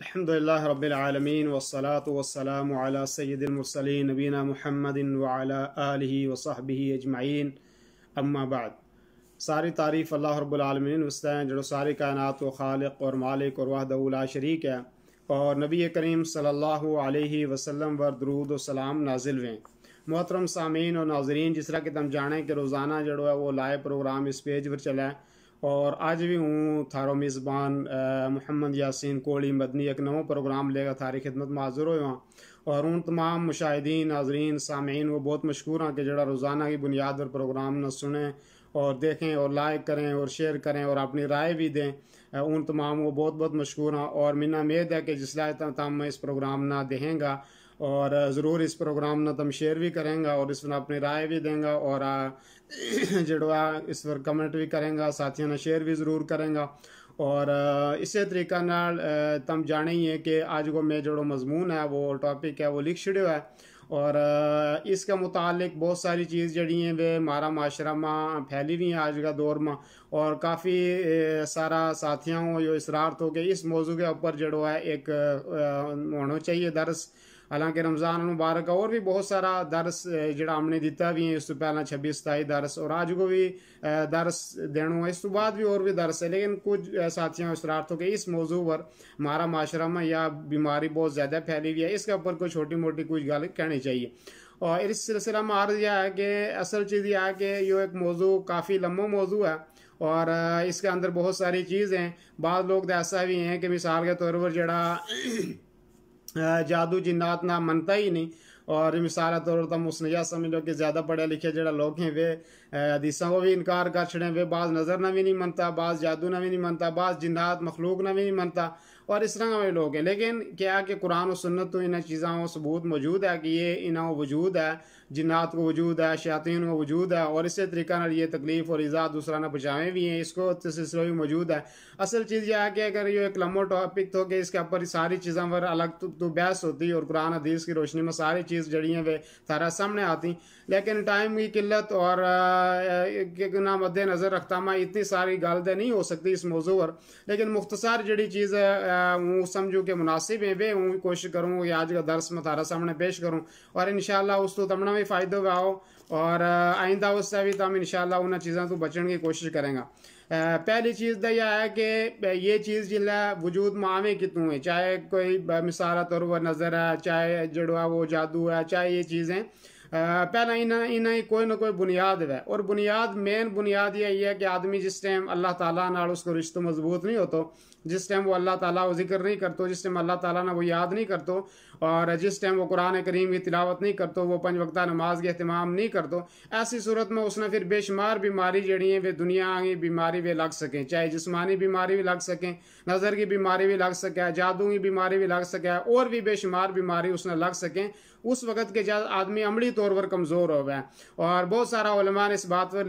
الحمد لله رب العالمين والصلاة والسلام على سید المرسلين نبينا محمد وعلى آله وصحبه اجمعين اجمعین بعد ساری تعریف اللہ رب العالمین وسلم جو ساری کائنات و خالق اور مالک اور وحد شریک ہے اور نبی کریم صلی اللہ علیہ وسلم و درود و سلام نازل ہوئیں محترم سامعین و ناظرین جس طرح کہ تم جانیں کہ روزانہ جڑو ہے وہ لائے پروگرام اس پیج پر ہے اور آج بھی ہوں تھارو میزبان محمد یاسین کوڑی مدنی ایک نو پروگرام لے گا تھاری خدمت معذور ہوئے ہوں اور ان تمام مشاہدین ناظرین سامعین وہ بہت مشکور ہیں کہ جڑا روزانہ کی بنیاد پر پروگرام نہ سنیں اور دیکھیں اور لائک کریں اور شیئر کریں اور اپنی رائے بھی دیں ان تمام وہ بہت بہت مشکور ہیں اور منا امید ہے کہ جس لائے تم میں اس پروگرام نہ دہیں گا اور ضرور اس پروگرام نہ تم شیئر بھی کریں گا اور اس میں اپنی رائے بھی دیں گا اور جڑوا اس پر کمنٹ بھی کریں گا ساتھی نے شیئر بھی ضرور کریں گا اور اسی نال تم جانے ہی کہ آج کو میں جڑو مضمون ہے وہ ٹاپک ہے وہ لکھ شڑے ہے اور اس کا متعلق بہت ساری چیز جڑی ہیں وہ مارا معاشرہ ماں پھیلی ہوئی ہیں آج کا دور ماں اور کافی سارا ساتھیاں ہوں جو اسرار تو کہ اس موضوع کے اوپر جڑو ہے ایک ہونا چاہیے درس حالانکہ رمضان مبارک اور بھی بہت سارا درس جڑا ہم نے دیتا بھی ہیں اس تو پہلا چھبیس ستائیس درس اور آج کو بھی درس دینوں ہے اس تو بعد بھی اور بھی درس ہے لیکن کچھ ساتھیوں اور تو کہ اس موضوع پر مارا معاشرہ میں یا بیماری بہت زیادہ پھیلی ہوئی ہے اس کے اوپر کوئی چھوٹی موٹی کچھ گل کہنی چاہیے اور اس سلسلہ میں عرض یہ ہے کہ اصل چیز یہ ہے کہ یہ ایک موضوع کافی لمبا موضوع ہے اور اس کے اندر بہت ساری چیز ہیں بعض لوگ ایسا بھی ہیں کہ مثال کے طور پر جڑا جادو جنات نہ منتا ہی نہیں اور مثال طور پر مسنجہ سمجھ لو کہ زیادہ پڑھے لکھے جڑا لوگ ہیں وہ حدیثوں کو بھی انکار کر چھڑے ہیں بعض نظر نہ بھی نہیں منتا بعض جادو نہ بھی نہیں منتا بعض جنات مخلوق نہ بھی نہیں منتا اور اس طرح لوگ ہیں لیکن کیا کہ قرآن و سنت تو انہیں چیزوں ثبوت موجود ہے کہ یہ انہوں وجود ہے جنات کو وجود ہے شیاطین کو وجود ہے اور اسی طریقہ نال یہ تکلیف اور اجاعت دوسرا نہ بچائیں بھی ہیں اس کو سلسلہ بھی موجود ہے اصل چیز یہ ہے کہ اگر یہ ایک لمبا ٹاپک تو کہ اس کے اوپر ساری چیزوں پر الگ تو بحث ہوتی اور قرآن حدیث کی روشنی میں ساری چیز جڑی ہیں وہ سارا سامنے آتی لیکن ٹائم کی قلت اور نہ مد نظر رکھتا میں اتنی ساری غلط نہیں ہو سکتی اس موضوع پر لیکن مختصر جڑی چیز ہوں سمجھوں کہ مناسب ہیں وہ کوشش کروں آج کا درس میں تارا سامنے پیش کروں اور انشاءاللہ شاء اللہ اس تو تمنا گا ہو اور آئندہ اس سے بھی تو ہم ان چیزیں تو بچن کی کوشش کریں گا پہلی چیز تو یہ ہے کہ یہ چیز جلد وجود معامے کتوں ہیں چاہے کوئی مثالہ طور پر نظر ہے چاہے وہ جادو ہے چاہے یہ چیزیں پہلا انہیں کوئی نہ کوئی بنیاد ہے اور بنیاد مین بنیاد یہ ہے کہ آدمی جس ٹائم اللہ تعالیٰ اس کو رشتہ مضبوط نہیں ہوتا جس ٹائم وہ اللہ تعالیٰ ذکر نہیں کرتا جس ٹائم اللہ تعالیٰ نے وہ یاد نہیں کرتا اور جس ٹائم وہ قرآن کریم کی تلاوت نہیں کرتو وہ پنج وقتہ نماز کے اہتمام نہیں کرتو ایسی صورت میں اس نے پھر بے شمار بیماری جڑی ہیں وہ دنیا کی بیماری بھی لگ سکیں چاہے جسمانی بیماری بھی لگ سکیں نظر کی بیماری بھی لگ سکے جادو کی بیماری بھی لگ سکے اور بھی بے شمار بیماری اس نے لگ سکیں اس وقت کے جب آدمی عملی طور پر کمزور ہو گئے اور بہت سارا علماء نے اس بات پر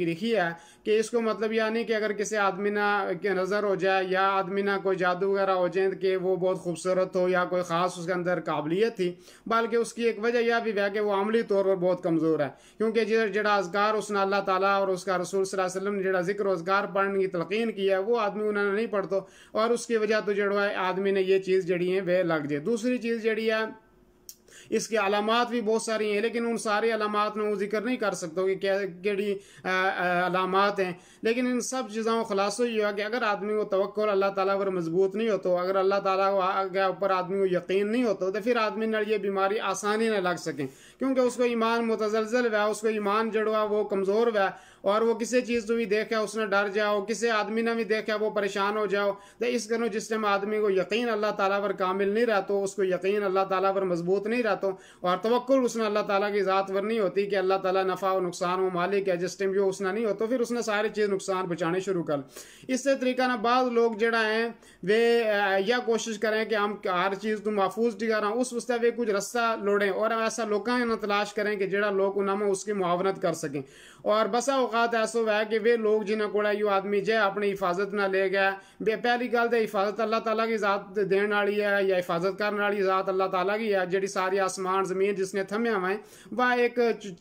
لکھی ہے کہ اس کو مطلب یہ یعنی نہیں کہ اگر کسی آدمی نہ نظر ہو جائے یا آدمی نہ کوئی جادو وغیرہ ہو جائے کہ وہ بہت خوبصورت ہو یا کوئی خاص اس کے اندر قابلیت تھی بلکہ اس کی ایک وجہ یہ بھی ہے کہ وہ عملی طور پر بہت کمزور ہے کیونکہ جڑا اس نے اللہ تعالیٰ اور اس کا رسول صلی اللہ علیہ وسلم نے ذکر و اذکار پڑھنے کی تلقین کیا ہے وہ آدمی انہوں نے نہیں پڑھتا اور اس کی وجہ تو جڑا ہے آدمی نے یہ چیز جڑی ہے وہ لگ جائے دوسری چیز جڑی ہے اس کی علامات بھی بہت ساری ہیں لیکن ان ساری علامات میں وہ ذکر نہیں کر سکتا کہ کیا کیڑی علامات ہیں لیکن ان سب چیزوں کا خلاصہ یہ ہوا کہ اگر آدمی کو توقع اللہ تعالیٰ پر مضبوط نہیں ہوتا اگر اللہ تعالیٰ کے اوپر آدمی کو یقین نہیں ہوتا تو پھر آدمی نے یہ بیماری آسانی نہ لگ سکیں کیونکہ اس کو ایمان متزلزل ہوا ہے اس کو ایمان جڑوا وہ کمزور ہوا اور وہ کسی چیز تو بھی دیکھا اس نے ڈر جاؤ کسی آدمی نے بھی دیکھا وہ پریشان ہو جاؤ تو اس کرو جس ٹائم آدمی کو یقین اللہ تعالیٰ پر کامل نہیں رہتا اس کو یقین اللہ تعالیٰ پر مضبوط نہیں رہتا اور توقع اس نے اللہ تعالیٰ کی ذات پر نہیں ہوتی کہ اللہ تعالیٰ نفع و نقصان و مالک ہے جس ٹائم جو اس نے نہیں ہوتا پھر اس نے ساری چیز نقصان بچانے شروع کر اس سے طریقہ نہ بعض لوگ جڑا ہیں وہ یہ کوشش کریں کہ ہم ہر چیز تو محفوظ ہوں اس وسطہ وہ کچھ رستہ لوڑیں اور ایسا لوگوں کو تلاش کریں کہ جڑا لوگ انہوں میں اس کی معاونت کر سکیں اور بسا اوقات ایسا ہوا ہے کہ وہ لوگ جنہاں کوڑا یو آدمی جائے اپنی حفاظت نہ لے گیا بے پہلی گل دے حفاظت اللہ تعالیٰ کی ذات دین والی ہے یا حفاظت کرن والی ذات اللہ تعالیٰ کی ہے جڑی ساری آسمان زمین جس نے تھمیا ہوئے وہ ایک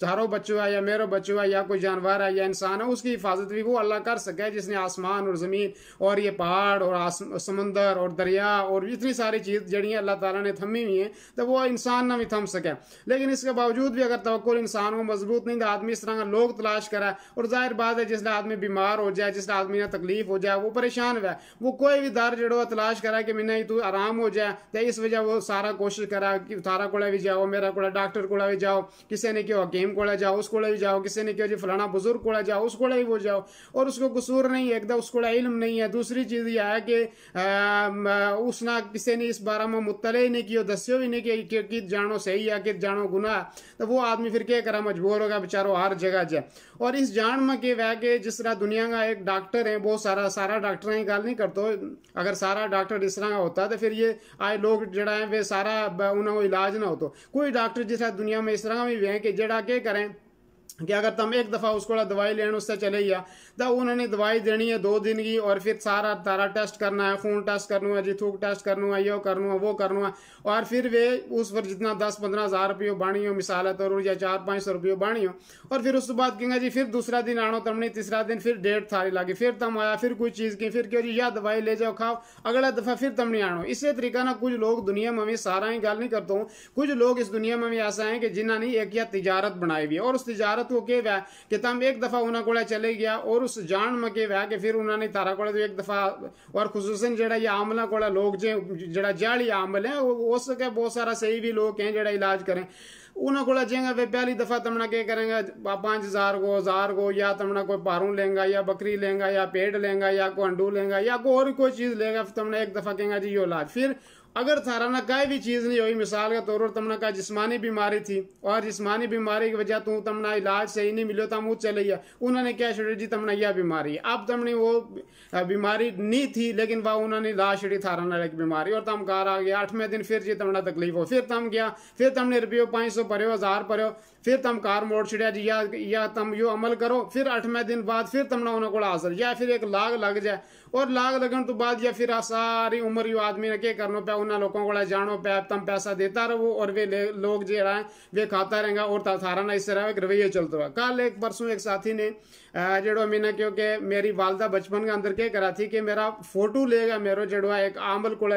ہارو بچو ہے یا میرو بچو ہے یا کوئی جانور ہے یا انسان ہے اس کی حفاظت بھی وہ اللہ کر سکے جس نے آسمان اور زمین اور یہ پہاڑ اور سمندر اور دریا اور اتنی ساری چیز جڑی ہیں اللہ تعالیٰ نے تھمی ہوئی ہیں تو وہ انسان نہ بھی تھم سکے لیکن اس کے باوجود بھی اگر توقع انسان کو مضبوط نہیں تو آدمی اس طرح کا لوگ تلاش کرا اور ظاہر بات ہے جس طرح آدمی بیمار ہو جائے جس آدمی نے تکلیف ہو جائے وہ پریشان ہوا ہے وہ کوئی بھی در جڑو تلاش کرا کہ نہیں تو آرام ہو جائے تو اس وجہ وہ سارا کوشش کرا کہ کوڑا بھی جاؤ میرا کوڑا ڈاکٹر بھی جاؤ کسی نے کہ حکیم کوڑا جاؤ اس کوڑا بھی جاؤ کسی نے کہ جی فلانا بزرگ کوڑا جاؤ اس کوڑا بھی وہ جاؤ اور اس کو قصور نہیں ہے ایک دم اس کوڑا علم نہیں ہے دوسری چیز یہ ہے کہ اس نے کسی نے اس بارے میں مطلع ہی نہیں کیا دسیو ہی نہیں کیا کت جانو صحیح ہے کت جانو گناہ تو وہ آدمی پھر کیا کرا مجبور ہوگا بچاروں ہر جگہ جائے اور اس جان میں کہ وہ کہ جس طرح دنیا کا ایک ڈاکٹر ہے بہت سارا سارا ڈاکٹر ڈاکٹریں گل نہیں کرتا اگر سارا ڈاکٹر اس طرح کا ہوتا تو پھر یہ آئے لوگ جڑا وہ سارا انہوں علاج نہ ہوتا کوئی ڈاکٹر جس طرح دنیا میں اس طرح بھی ہے کہ جڑا کے کہ کریں کہ اگر تم ایک دفعہ اس کو دوائی لین اس سے چلے گیا تو انہوں نے دوائی دینی ہے دو دن کی اور پھر سارا تارا ٹیسٹ کرنا ہے خون ٹیسٹ کرنا ہے جی تھوک ٹیسٹ کرنا ہے یہ کرنا ہے وہ کرنا ہے اور پھر وہ اس پر جتنا دس پندرہ ہزار روپیے بانی ہو مثال کے طور یا چار پانچ سو روپیے بانی ہو اور پھر اس کے بعد کہیں گے جی پھر دوسرا دن آنا تم نے تیسرا دن پھر ڈیٹ تھاری لگی پھر تم آیا پھر کوئی چیز کی پھر کہ جی یا دوائی لے جاؤ کھاؤ اگلا دفعہ پھر تم نہیں آنا اسی طریقہ نا کچھ لوگ دنیا میں بھی سارا ہی گل نہیں کرتا ہوں کچھ لوگ اس دنیا میں بھی ایسا ہیں کہ جنہوں نے ایک یا تجارت بنائی ہوئی ہے اور اس تجارت تو کہ کہ کہ ویا ویا تم ایک ایک دفعہ دفعہ چلے گیا اور اور اس جان پھر نے تارا جڑا جڑا یہ عاملہ لوگ جے جالی عامل ہے بہت سارا صحیح بھی لوگ ہیں جڑا علاج کریں جی پہلی دفعہ کریں تمہیں پانچ ہزار کو ہزار کو یا تمہیں کوئی پاروں لیں گا یا بکری لیں گا یا پیڑ لیں گا یا کوئی انڈو لیں گا یا کوئی اور کوئی چیز لیں گا تم نے ایک دفعہ کہیں گا جی یہ علاج پھر اگر تھارا کائی بھی چیز نہیں ہوئی مثال کے طور پر تمنا کا جسمانی بیماری تھی اور جسمانی بیماری کی وجہ تو تمنا علاج صحیح نہیں ملو تم وہ چلے گیا انہوں نے کیا چڑیا جی تمنا یہ بیماری ہے اب تم نے وہ بیماری نہیں تھی لیکن وہ انہوں نے علاج چھڑی تھارہ ایک بیماری اور تم گھر آ گیا آٹھویں دن پھر جی تمنا تکلیف ہو پھر تم گیا پھر تم نے روپیو پانچ سو پریو ہزار پریو پھر تم کار موڑ چھڑیا جی یا یا تم یو عمل کرو پھر اٹھویں دن بعد پھر تمنا انہوں کو حاصل یا پھر ایک لاگ لگ جائے اور لاگ لگنے یا پھر ساری عمر آدمی نے انہوں نے جانو پہ تم پیسہ دیتا رہو اور لوگ جہاں وہ کھاتا رہے گا اور اس طرح رویے چلتا رہا کل ایک پرسوں ایک ساتھی نے جو میں نے کہی والدہ بچپن کے اندر کیا کرا تھی کہ میرا فوٹو لے گا میرا جو ایک آمل کو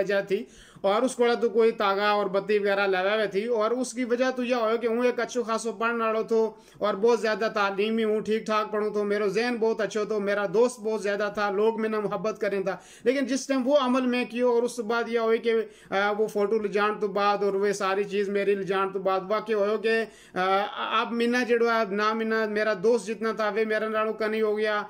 اور اس کوڑا تو کوئی تاغا اور بتی وغیرہ لگا ہوئے تھی اور اس کی وجہ تو یہ ہو کہ ہوں ایک اچھو خاصو پڑھنا رہو تو اور بہت زیادہ تعلیمی ہوں ٹھیک ٹھاک پڑھوں تو میرا ذہن بہت اچھا تو میرا دوست بہت زیادہ تھا لوگ میں نے محبت کریں تھا لیکن جس ٹائم وہ عمل میں کیوں اور اس بعد یہ ہوئی کہ وہ فوٹو لجان تو بعد اور وہ ساری چیز میری لجان تو بعد واقعی ہو کہ اب منہ جڑو ہے نہ منہ میرا دوست جتنا تھا وہ میرا نالوں کنی ہو گیا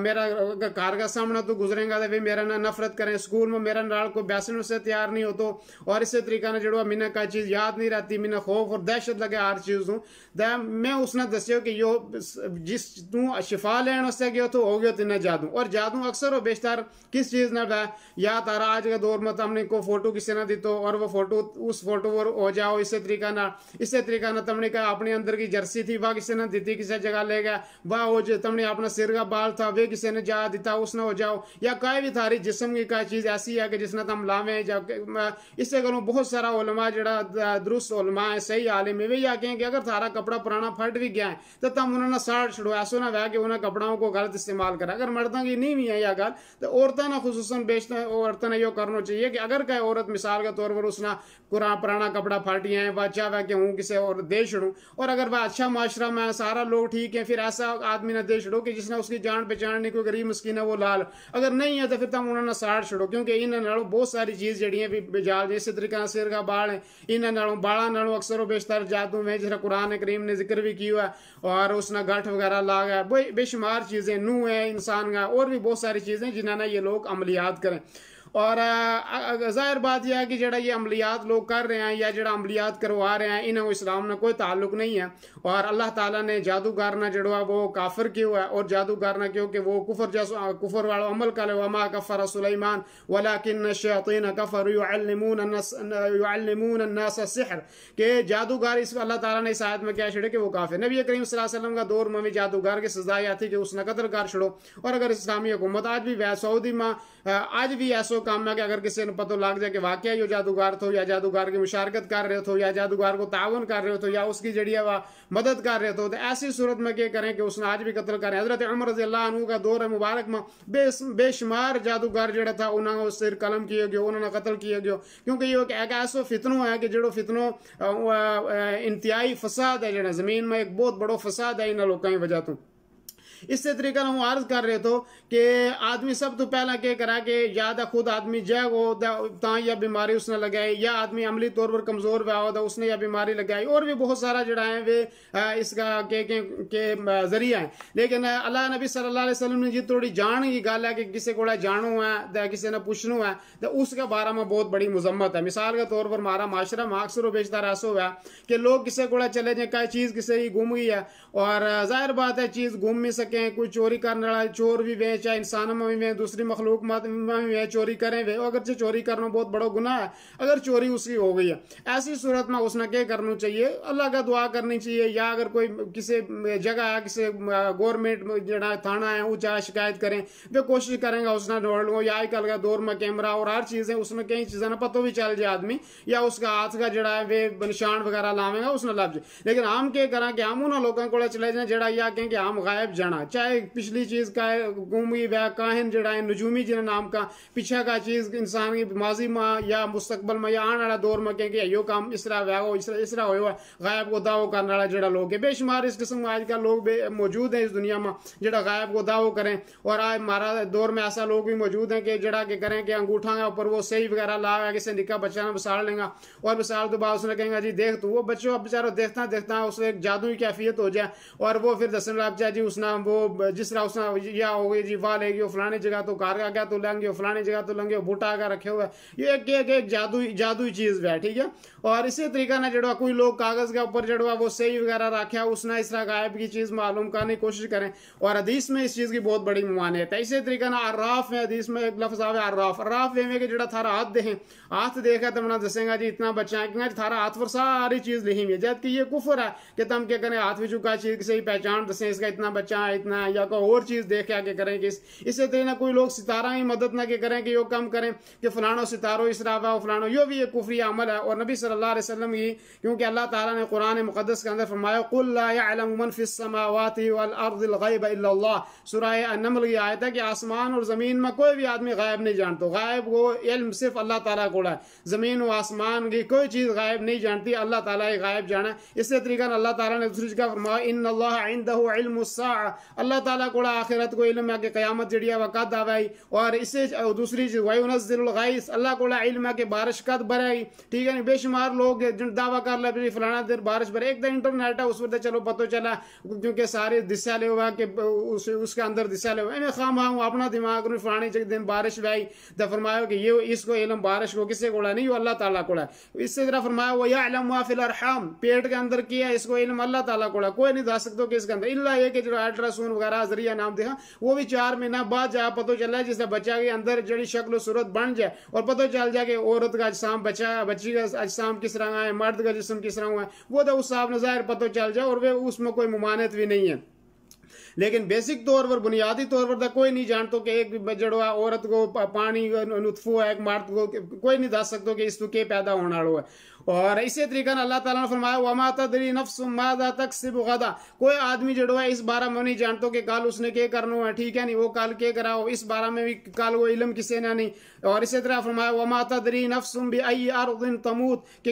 میرا کار کا سامنا تو گزرے گا تو وہ میرا نہ نفرت کریں اسکول میں میرا نال کو بیسن سے تیار نہیں ہوتا تو اور اسی طریقہ نے جڑا منہ کا چیز یاد نہیں رہتی منہ خوف اور دہشت لگے ہر چیز نو میں اس نے دسیو کہ یہ جس تو شفا لین اس گیا تو ہو گیا تنہ جادو اور جادو اکثر ہو بیشتر کس چیز نہ ہے یا تارا آج کا دور مت ہم نے کو فوٹو کسی نہ دیتو اور وہ فوٹو اس فوٹو پر ہو جاؤ اسی طریقہ نہ اسی طریقہ نہ تم نے کہا اپنے اندر کی جرسی تھی وہ کسی نے دیتی کسی جگہ لے گیا وہ ہو جائے تم نے اپنا سر کا بال تھا وہ کسی نے جا دیتا اس نہ ہو جاؤ یا کوئی بھی تھاری جسم کی کوئی چیز ایسی ہے کہ جس نے تم لامے جا اس سے طرح بہت سارا علماء جڑا درست علماء ہے صحیح عالم میں یہ اگر تھارا کپڑا پرانا پھٹ بھی گیا ہے تو تم انہوں نے ساڑھ چھڑو ایسا نہ ہو کہ انہیں کپڑاوں کو غلط استعمال کریں اگر مردہ کی نہیں بھی ہے یا گل تو عورتیں خصوصاً ہیں عورتیں یہ کرنا چاہیے کہ اگر کہ عورت مثال کے طور پر اس نے قرآن پرانا کپڑا پھٹیاں وہ چاہ وا کہ ہوں کسی اور دے چڑوں اور اگر وہ اچھا معاشرہ میں سارا لوگ ٹھیک ہیں پھر ایسا آدمی نہ دے چھوڑو کہ جس نے اس کی جان پہچان نہیں کوئی غریب مسکین ہے وہ لال اگر نہیں ہے تو پھر تم انہوں نے ساڑھ چھوڑو کیونکہ انہوں نے بہت ساری چیز جڑی ہیں بھی بے جائے اسی طریقے سے سر کا بال ہے انہوں بالا نالوں اکثر و بیشتر جادو میں جس قرآن کریم نے ذکر بھی کیا ہوا اور اس نے گٹھ وغیرہ لا گیا بے شمار چیزیں نو ہے انسان اور بھی بہت ساری چیزیں جنہاں نے یہ لوگ عملیات کریں اور ظاہر بات یہ ہے کہ جڑا یہ عملیات لوگ کر رہے ہیں یا جڑا عملیات کروا رہے ہیں انہوں اسلام نے کوئی تعلق نہیں ہے اور اللہ تعالیٰ نے گارنا جڑوا وہ کافر کیوں ہے اور گارنا کیوں کہ وہ کفر جیسا کفر والا عمل کرے وما کفر سلیمان ولیکن کفر یعلمون الناس سحر کہ جادوگر اس اللہ تعالیٰ نے اس آیت میں کیا چھڑے کہ وہ کافر نبی کریم صلی اللہ علیہ وسلم کا دور میں جادوگر یہ تھی کہ اس نے قدر کر چھڑو اور اگر اسلامی حکومت آج بھی سعودی میں آج بھی ایسو کام میں کہ اگر کسی نے پتہ لگ جائے کہ واقعہ یہ جادوگار تھو یا جادوگار کی مشارکت کر رہے تھو یا جادوگار کو تعاون کر رہے تھو یا اس کی جڑیا مدد کر رہے تھو تو ایسی صورت میں کیا کریں کہ اس نے آج بھی قتل کریں حضرت عمر رضی اللہ عنہ کا دور مبارک میں بے شمار جادوگار جڑا تھا انہوں نے سر قلم کیے گیا انہوں نے قتل کیے گیا کیونکہ یہ ایک ایسا فتنوں ہے کہ جڑو فتنوں انتہائی فساد ہے جڑا زمین میں ایک بہت بڑو فساد ہے انہوں لوگ کہیں وجہ تو اسی طریقے طریقہ ہم عارض کر رہے تو کہ آدمی سب تو پہلا کہہ کرا کہ دا خود آدمی جائے دا تاں یا بیماری اس نے لگائی یا آدمی عملی طور پر کمزور دا اس نے یا بیماری لگائی اور بھی بہت سارا وہ اس کا کے ذریعہ ہیں لیکن اللہ نبی صلی اللہ علیہ وسلم نے جی تھوڑی جان کی گل ہے کہ کسی کو جانو ہے دا کسی نے پوچھنو ہے دا اس کے بارے میں بہت بڑی مذمت ہے مثال کے طور پر مارا معاشرہ میں اکثر و بیشتر ایسا ہوا کہ لوگ کسی کو چلے جائیں کہ چیز کسی گم گئی ہے اور ظاہر بات ہے چیز گم نہیں سے کوئی چوری کرنے والا چور بھی چاہے انسانوں میں دوسری مخلوق میں چوری کریں اگرچہ چوری کرنا بہت بڑا گناہ ہے اگر چوری اس کی ہو گئی ہے ایسی صورت میں اس نے کیا کرنا چاہیے اللہ کا دعا کرنی چاہیے یا اگر کوئی کسی جگہ ہے کسی گورنمنٹ جڑا تھانہ ہے وہ چاہے شکایت کریں وہ کوشش کریں گا اس نے ڈھونڈ لو یا آج کل کا دور میں کیمرہ اور ہر چیز اس میں کئی چیزیں پتہ بھی چل جائے آدمی یا اس کا کا جڑا ہے وہ نشان وغیرہ لاویں گا اس نے لفظ لیکن ہم کیا کریں کہ ہم انہوں لوگوں کو چلے جائیں جڑا یا کہیں کہ ہم غائب جانا ہاں، چاہے پچھلی چیز کا ہے نجومی جنہیں نام کا پچھا کا چیز انسان کی ماضی میں یا مستقبل میں یا آنے والا دور میں کہیں یو کام اس طرح ویا ہو اس طرح غائب کرنے والا جڑا لوگ ہے بے شمار اس قسم آج کل لوگ موجود ہیں اس دنیا میں جڑا غائب کو دعو کریں اور آج ہمارا دور میں ایسا لوگ بھی موجود ہیں کہ جڑا کہ کریں کہ انگوٹھا اوپر وہ صحیح وغیرہ ہے کسی نکاح بچہ بساڑ لیں گا اور بسال تو بعد اس نے کہیں گا جی دیکھ تو وہ بچوں دیکھتا دیکھتا ہے جادو کی کیفیت ہو جائے اور وہ پھر دسن جائے جی اس نام وہ جس طرح اس نے یا ہو گئی جی واہ لے گی وہ فلانی جگہ تو کار آ گیا تو لیں گے فلانی جگہ تو لیں گے بھٹا آگا رکھے ہوئے یہ ایک ایک ایک جادو جادو چیز ہے ٹھیک ہے اور اسی طریقہ نے جڑوا کوئی لوگ کاغذ کے اوپر جڑوا وہ صحیح وغیرہ رکھا اس نے اس طرح غائب کی چیز معلوم کرنے کی کوشش کریں اور حدیث میں اس چیز کی بہت بڑی ممانعت ہے اسی طریقہ نے عراف میں حدیث میں ایک لفظ آوے عراف عراف وے میں کہ جڑا تھارا ہاتھ دیکھیں ہاتھ دیکھا تو میں دسیں گا جی اتنا بچہ ہے کہ تھارا ہاتھ پر ساری چیز لکھی ہوئی ہے کہ یہ کفر ہے کہ تم کیا کریں ہاتھ بھی چکا چیز صحیح پہچان دسیں اس کا اتنا بچہ ہے اتنا ہے یا کوئی اور چیز دیکھ کے آگے کریں کہ اس سے نہ کوئی لوگ ستارہ ہی مدد نہ کریں کہ یہ کم کریں کہ فلانو ستارو اسرافہ ہو فلانو یہ بھی یہ کفری عمل ہے اور نبی صلی اللہ علیہ وسلم کی کیونکہ اللہ تعالیٰ نے قرآن مقدس کے اندر فرمایا قُلْ لَا يَعْلَمُ مَن فِي السَّمَاوَاتِ وَالْأَرْضِ الْغَيْبَ إِلَّا اللَّهِ سورہ النمل کی آیت ہے کہ آسمان اور زمین میں کوئی بھی آدمی غائب نہیں جانتا غائب کو علم صرف اللہ تعالیٰ کوڑا ہے زمین و آسمان کی کوئی چیز غائب نہیں جانتی اللہ تعالیٰ ہی غائب جانا اس سے طریقہ اللہ تعالیٰ نے دوسری جگہ فرمایا ان اللہ عندہ علم الساعہ اللہ تعالیٰ کو آخرت کو علم ہے کہ قیامت جڑیا وقت آوائی اور اسے دوسری چیز وائی نزل الغائس اللہ کو علم ہے کہ بارش قد برائی ٹھیک ہے بے شمار لوگ جن دعویٰ کر لے بھی فلانا دیر بارش برائی ایک دن انٹرنیٹ ہے اس وقت چلو پتو چلا کیونکہ سارے دسیا لے ہوا کہ اس کے اندر دسیا لے ہوا میں خام ہوں اپنا دماغ میں فلانے چک دن بارش بھائی دا فرمایا کہ یہ اس کو علم بارش کو کسے کوڑا نہیں وہ اللہ تعالیٰ کو اس سے طرح فرمایا وہ یا علم ہوا فی الارحام پیٹ کے اندر کیا اس کو علم اللہ تعالیٰ کو کوئی نہیں دا سکتا کہ اس کے اندر اللہ یہ کہ جو ایڈریس معصوم وغیرہ حضریہ نام دیکھا ہاں۔ وہ بھی چار مہینہ بعد جہاں پتہ چل جائے جسے بچہ کے اندر جڑی شکل و صورت بن جائے اور پتہ چل جائے کہ عورت کا اجسام بچہ بچی کا اجسام کس رنگ ہے مرد کا جسم کس رنگ ہے وہ تو اس صاحب نے ظاہر پتہ چل جائے اور وہ اس میں کوئی ممانت بھی نہیں ہے لیکن بیسک طور پر بنیادی طور پر تو کوئی نہیں جانتو کہ ایک جڑو ہے عورت کو پانی نطفو ہے ایک مرد کو کوئی نہیں دس سکتو کہ اس تو کے پیدا ہونا والوں ہے اور اسی طریقے نے تعالیٰ نے فرمایا وما تدری نفس مادہ تک غدا کوئی آدمی جڑو ہے اس بارہ میں نہیں جانتا کہ کال اس نے کیا کرنا ہے ٹھیک ہے نہیں وہ کال کیا کرا ہو اس بارہ میں بھی کال وہ علم کسی نے نہیں اور اسی طرح فرمایا وما تری نفسم بھی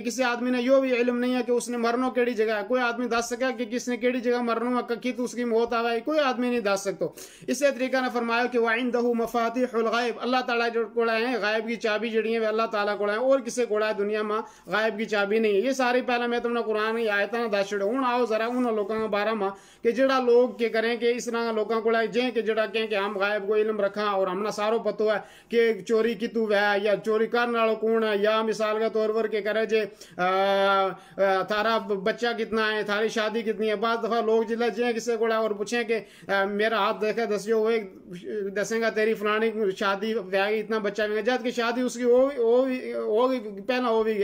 کسی آدمی نے یہ بھی علم نہیں ہے کہ اس نے مرنا کیڑی جگہ ہے کوئی آدمی دس سکا کہ کس نے کیڑی جگہ مرنا ہے اس کی موت آ گئی کوئی آدمی نہیں دس سکتا اسی طریقے نے فرمایا کہ وہ ان دہو اللہ تعالیٰ جو کوڑا ہے غائب کی چابی جڑی ہے وہ اللہ تعالیٰ کوڑا ہے اور کسی کوڑا ہے دنیا میں غائب کی کی چابی نہیں ہے یہ ساری پہلا میں تمہیں قرآن ہی آیتا نہ دہشت ہوں آؤ ذرا ان لوگوں کے بارے میں کہ جڑا لوگ کے کریں کہ اس طرح لوگوں کو لائے جہیں کہ جڑا کہیں کہ ہم غائب کو علم رکھا اور ہمنا ساروں پتو ہے کہ چوری کی تو ہے یا چوری کر نہ لو کون ہے یا مثال کا طور پر کے کرے جے تھارا بچہ کتنا ہے تھاری شادی کتنی ہے بعض دفعہ لوگ جلے جہیں کسے کو لائے اور پوچھیں کہ میرا ہاتھ دیکھے دسی ہوئے دسیں گا تیری فلانی شادی ہے اتنا بچہ ہے جات کہ شادی اس کی ہوگی پہلا ہوگی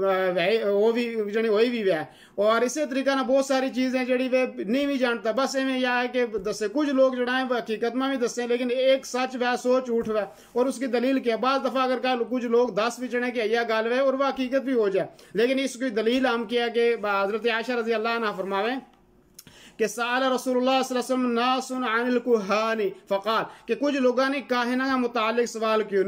جانے ہوئی بھی ہے اور اسی طریقے بہت ساری چیزیں جڑی نہیں بھی جانتا بس او یہ ہے کہ دسے کچھ لوگ جڑا ہے وہ حقیقت میں بھی دسے ہیں لیکن ایک سچ و سوچ اٹھ ہوا اور اس کی دلیل کیا بعض دفعہ اگر کہا کچھ لوگ دس بھی جڑے کہ یہ گال ہوئے اور وہ حقیقت بھی ہو جائے لیکن اس کی دلیل ہم کیا کہ حضرت عائشہ رضی اللہ عنہ فرماوے کہ سال رسول اللہ اللہ صلی علیہ وسلم ناس عن نہ فقال کہ کچھ لوگوں نے کاہنہ کا متعلق سوال کیا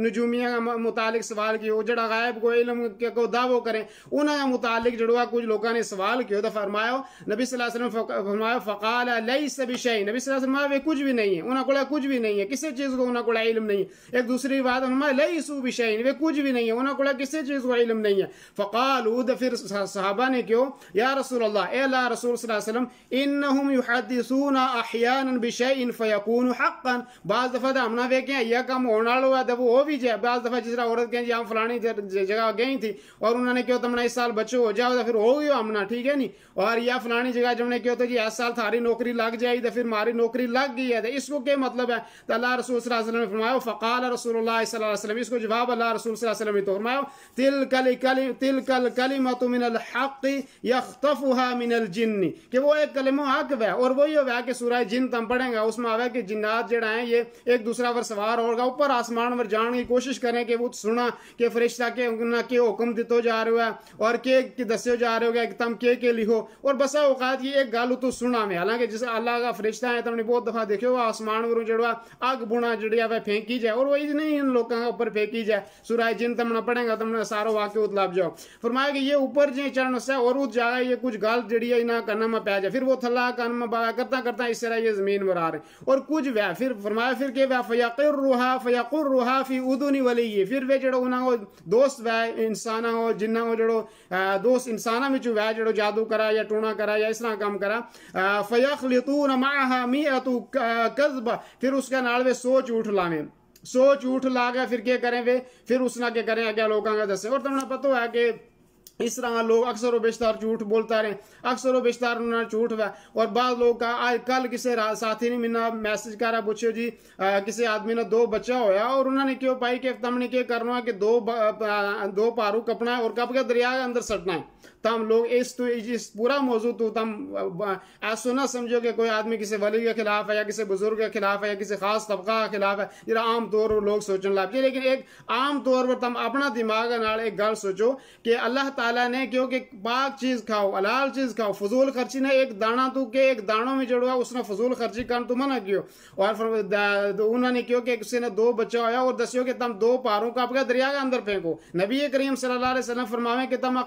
نجومیہ کا متعلق سوال کیا جڑا غائب کو علم کو دعو کریں انہوں کا متعلق جڑوا کچھ لوگوں نے سوال کیا تو فرمایا نبی صلی اللہ علیہ وسلم فرمایا فقال لیس بشئی نبی صلی اللہ علیہ وسلم کچھ بھی نہیں ہے انہوں کوڑا کچھ بھی نہیں ہے کسی چیز کو علم نہیں ہے ایک دوسری بات لئی لیسو بھی شاہین وہ کچھ بھی نہیں ہے کسی چیز کو علم نہیں ہے فقال اُدا پھر صحابہ نے کیوں یا رسول اللہ اے اللہ رسول صلی اللہ علیہ وسلم انہم احیانا حقا بعض دفعہ تو ہم یہ کم ہونا لو ہے وہ بھی جائے بعض دفعہ جس طرح عورت کہیں جی ہم فلانی جگہ گئی تھی اور انہوں نے کہو تم نے اس سال بچوں پھر ہو گئی ہم نہ ٹھیک ہے نہیں اور یہ فلانی جگہ جب نے کہو تو جی اس سال تھاری نوکری لگ جائے تھی پھر ہماری نوکری لگ گئی ہے تو اس کو کیا مطلب ہے تو اللہ رسول صلی اللہ علیہ وسلم نے فرمایا فقال رسول اللہ صلی اللہ علیہ وسلم اس کو جواب اللہ رسول صلی اللہ علیہ وسلم نے کلیم تل کل کلی من الحق یق من الجن کہ وہ ایک کلمہ حق ہے اور وہی ہوا ہے کہ سورہ جن تم پڑھیں گے اس میں آوے کہ جنات جڑا ہیں یہ ایک دوسرا ور سوار ہوگا اوپر آسمان ور جان کی کوشش کریں کہ وہ سنا کہ فرشتہ کے انہاں کے حکم دیتو جا رہے ہوئے اور کے کی دسیو جا رہے ہوگا کہ تم کے کے لیو اور بسا اوقات یہ ایک گالو تو سنا میں حالانکہ جس اللہ کا فرشتہ ہے تم نے بہت دفعہ دیکھے ہوئے آسمان ور جڑوا آگ بنا جڑیا ہوئے پھینکی جائے اور وہی نہیں ان لوگ کا اوپر پھینکی جائے سورہ جن تم نہ پڑھیں گا تم نے سارا واقع اطلاب جاؤ فرمایا کہ یہ اوپر جائیں چڑھنے سے اور اس جگہ یہ کچھ گال جڑیا انہاں کرنا میں پہ جائے پھر وہ تھلا کنم بغا کرتا کرتا اس طرح یہ زمین مرا رہے اور کچھ ویا پھر فرمایا پھر کہ ویا فیقر روحا فیقر روحا فی ادونی ولی یہ پھر وہ جڑو انہاں ہو دوست ویا انسانا ہو جنہاں ہو جڑو دوست انسانا میں چو ویا جڑو جادو کرا یا ٹونا کرا یا اس طرح کام کرا فیخلطون معہا میعتو کذب پھر اس کے نالوے سوچ اٹھ لانے سوچ اٹھ لانے پھر کیا کریں وہ پھر اس نہ کیا کریں اگر لوگ آنگا دسے اور تمہیں نے پتہ ہے کہ اس طرح لوگ اکثر و بیشتر جھوٹ بولتا رہے اکثر و بیشتر انہوں نے جھوٹ ہوا اور بعض لوگ کا آج کل کسی ساتھی نے میسج کرا پوچھو جی کسی آدمی نے دو بچہ ہویا اور انہوں نے پائی کہ تم نے کرنا ہے کہ دو دو پارو کپنا ہے اور کپ کے دریا اندر سٹنا ہے تم لوگ اس تو اس پورا موضوع تو تم ایسو نہ سمجھو کہ کوئی آدمی کسی ولی کے خلاف ہے یا کسی بزرگ کے خلاف ہے یا کسی خاص طبقہ کے خلاف ہے عام طور پر لوگ سوچنے ایک عام طور پر تم اپنا دماغ نال ایک سوچو کہ اللہ تعالیٰ نے کیوں کہ پاک چیز کھاؤ علال چیز کھاؤ فضول خرچی نے ایک دانہ تو کہ ایک دانوں میں جڑو اس نے فضول خرچی کرن تو منع کیو اور انہوں نے کیوں کہ نے دو بچہ آیا اور دسیو کہ تم دو پاروں کا اپنے دریا کے اندر پھینکو نبی کریم صلی اللہ علیہ وسلم فرمایا کہ تم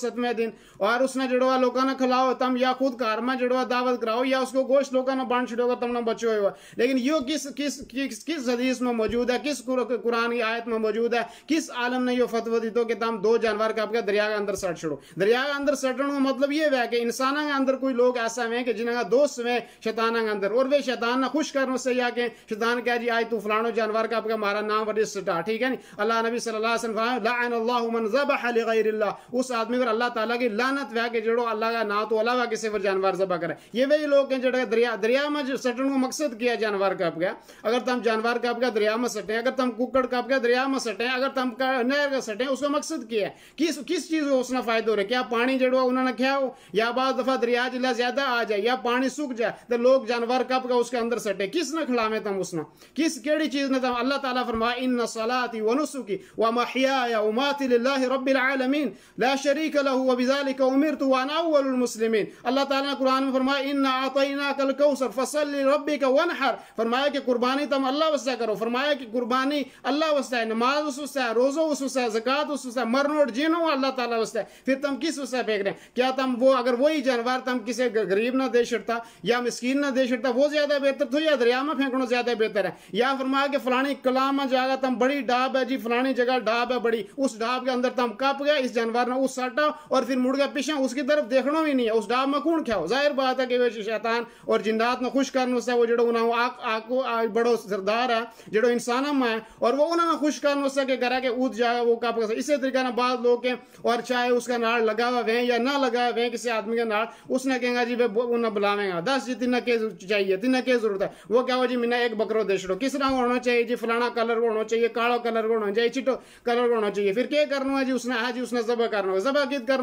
ستم میں دن اور اس نے جڑوا لوکاں نہ کھلاؤ تم یا خود گھر میں جڑوا دعوت کراؤ یا اس کو گوشت لوکاں نہ بانٹ چھڑو گا تم نہ بچو ہوا لیکن یہ کس کس کس کس حدیث میں موجود ہے کس قرآن کی آیت میں موجود ہے کس عالم نے یہ فتوہ دیتو کہ تم دو جانور کا اپنے دریا کا اندر سٹ چھڑو دریا کا اندر سٹن کا مطلب یہ ہے کہ انسانوں کے اندر کوئی لوگ ایسا ہیں کہ جنہاں دوست ہوئے شیطانوں کے اندر اور وہ شیطان نہ خوش کرنے سے یا کہ شیطان کہہ جی آئی تو فلانو جانور کا اپنا مارا نام ورڈ سٹا ٹھیک ہے نہیں اللہ نبی صلی اللہ علیہ وسلم لعن اللہ من ذبح لغیر اللہ اس آدمی پر اللہ تعالیٰ کی لانت ویا کہ جڑو اللہ کا نہ تو علاوہ کسی پر جانور ذبح کرے یہ وہی لوگ ہیں جڑے دریا دریا میں سٹن کو مقصد کیا جانور کپ گیا اگر تم جانور کپ گیا دریا میں سٹیں اگر تم ککڑ کپ گیا دریا میں سٹیں اگر تم نہر کا سٹیں اس کا مقصد کیا ہے کس کس چیز کو اس نے فائدہ ہو رہا ہے کیا پانی جڑو انہوں نے کیا ہو یا بعض دفعہ دریا جلا زیادہ آ جائے یا پانی سوکھ جائے تو لوگ جانور کپ گیا اس کے اندر سٹیں کس نے کھڑا میں تم اس نے کس کیڑی چیز نے تم اللہ تعالیٰ فرمایا ان نسلاتی ونسوکی ومحیا یا اماتی للہ رب العالمین لا شریک لہو وبذلک امرت وانا اول المسلمین اللہ تعالیٰ نے قرآن میں فرمایا ان اعطینا کل کوثر فصل ربک ونحر فرمایا کہ قربانی تم اللہ واسطے کرو فرمایا کہ قربانی اللہ واسطے ہے نماز اس واسطے ہے روزہ اس واسطے ہے زکاة اس واسطے ہے مرن اور جینوں اللہ تعالیٰ واسطے ہے پھر تم کس واسطے پھینک رہے ہیں کیا تم وہ اگر وہی جانوار تم کسی غریب نہ دے شرطا یا مسکین نہ دے شرطا وہ زیادہ بہتر تو یا دریا میں پھینکنا زیادہ بہتر ہے یا فرمایا کہ فلانی کلامہ میں جگہ تم بڑی ڈاب ہے جی فلانی جگہ ڈاب ہے بڑی اس ڈاب کے اندر تم کپ گیا اس جانوار نے اس ساٹا اور پھر مڑ کے پیچھے اس کی طرف دیکھنا بھی نہیں ہے اس ڈاب میں کون کھاؤ ظاہر بات ہے کہ شیطان اور جندات میں خوش کرنا سردار ہے جڑو انسان اور وہ انہوں نے خوش کرنا سے کہ گرہ کے اوت جائے وہ کا اسے اسی نہ بعض لوگ کے اور چاہے اس کا نار لگا ہوا ہے یا نہ لگا ہوا ہے کسی آدمی کا نار اس نے کہیں گا جی بلاویں گا دس جی تینہ کے چاہیے تینہ کے ضرورت ہے وہ کیا ہو جی میں ایک بکرو دیش رو کس رنگ ہونا چاہیے جی فلانا کلر کو ہونا چاہیے کاڑا کلر کو ہونا چاہیے چٹو کلر کو ہونا چاہیے پھر کیا کرنا ہے جی اس نے آج جی، اس نے کرنا کرنا ہے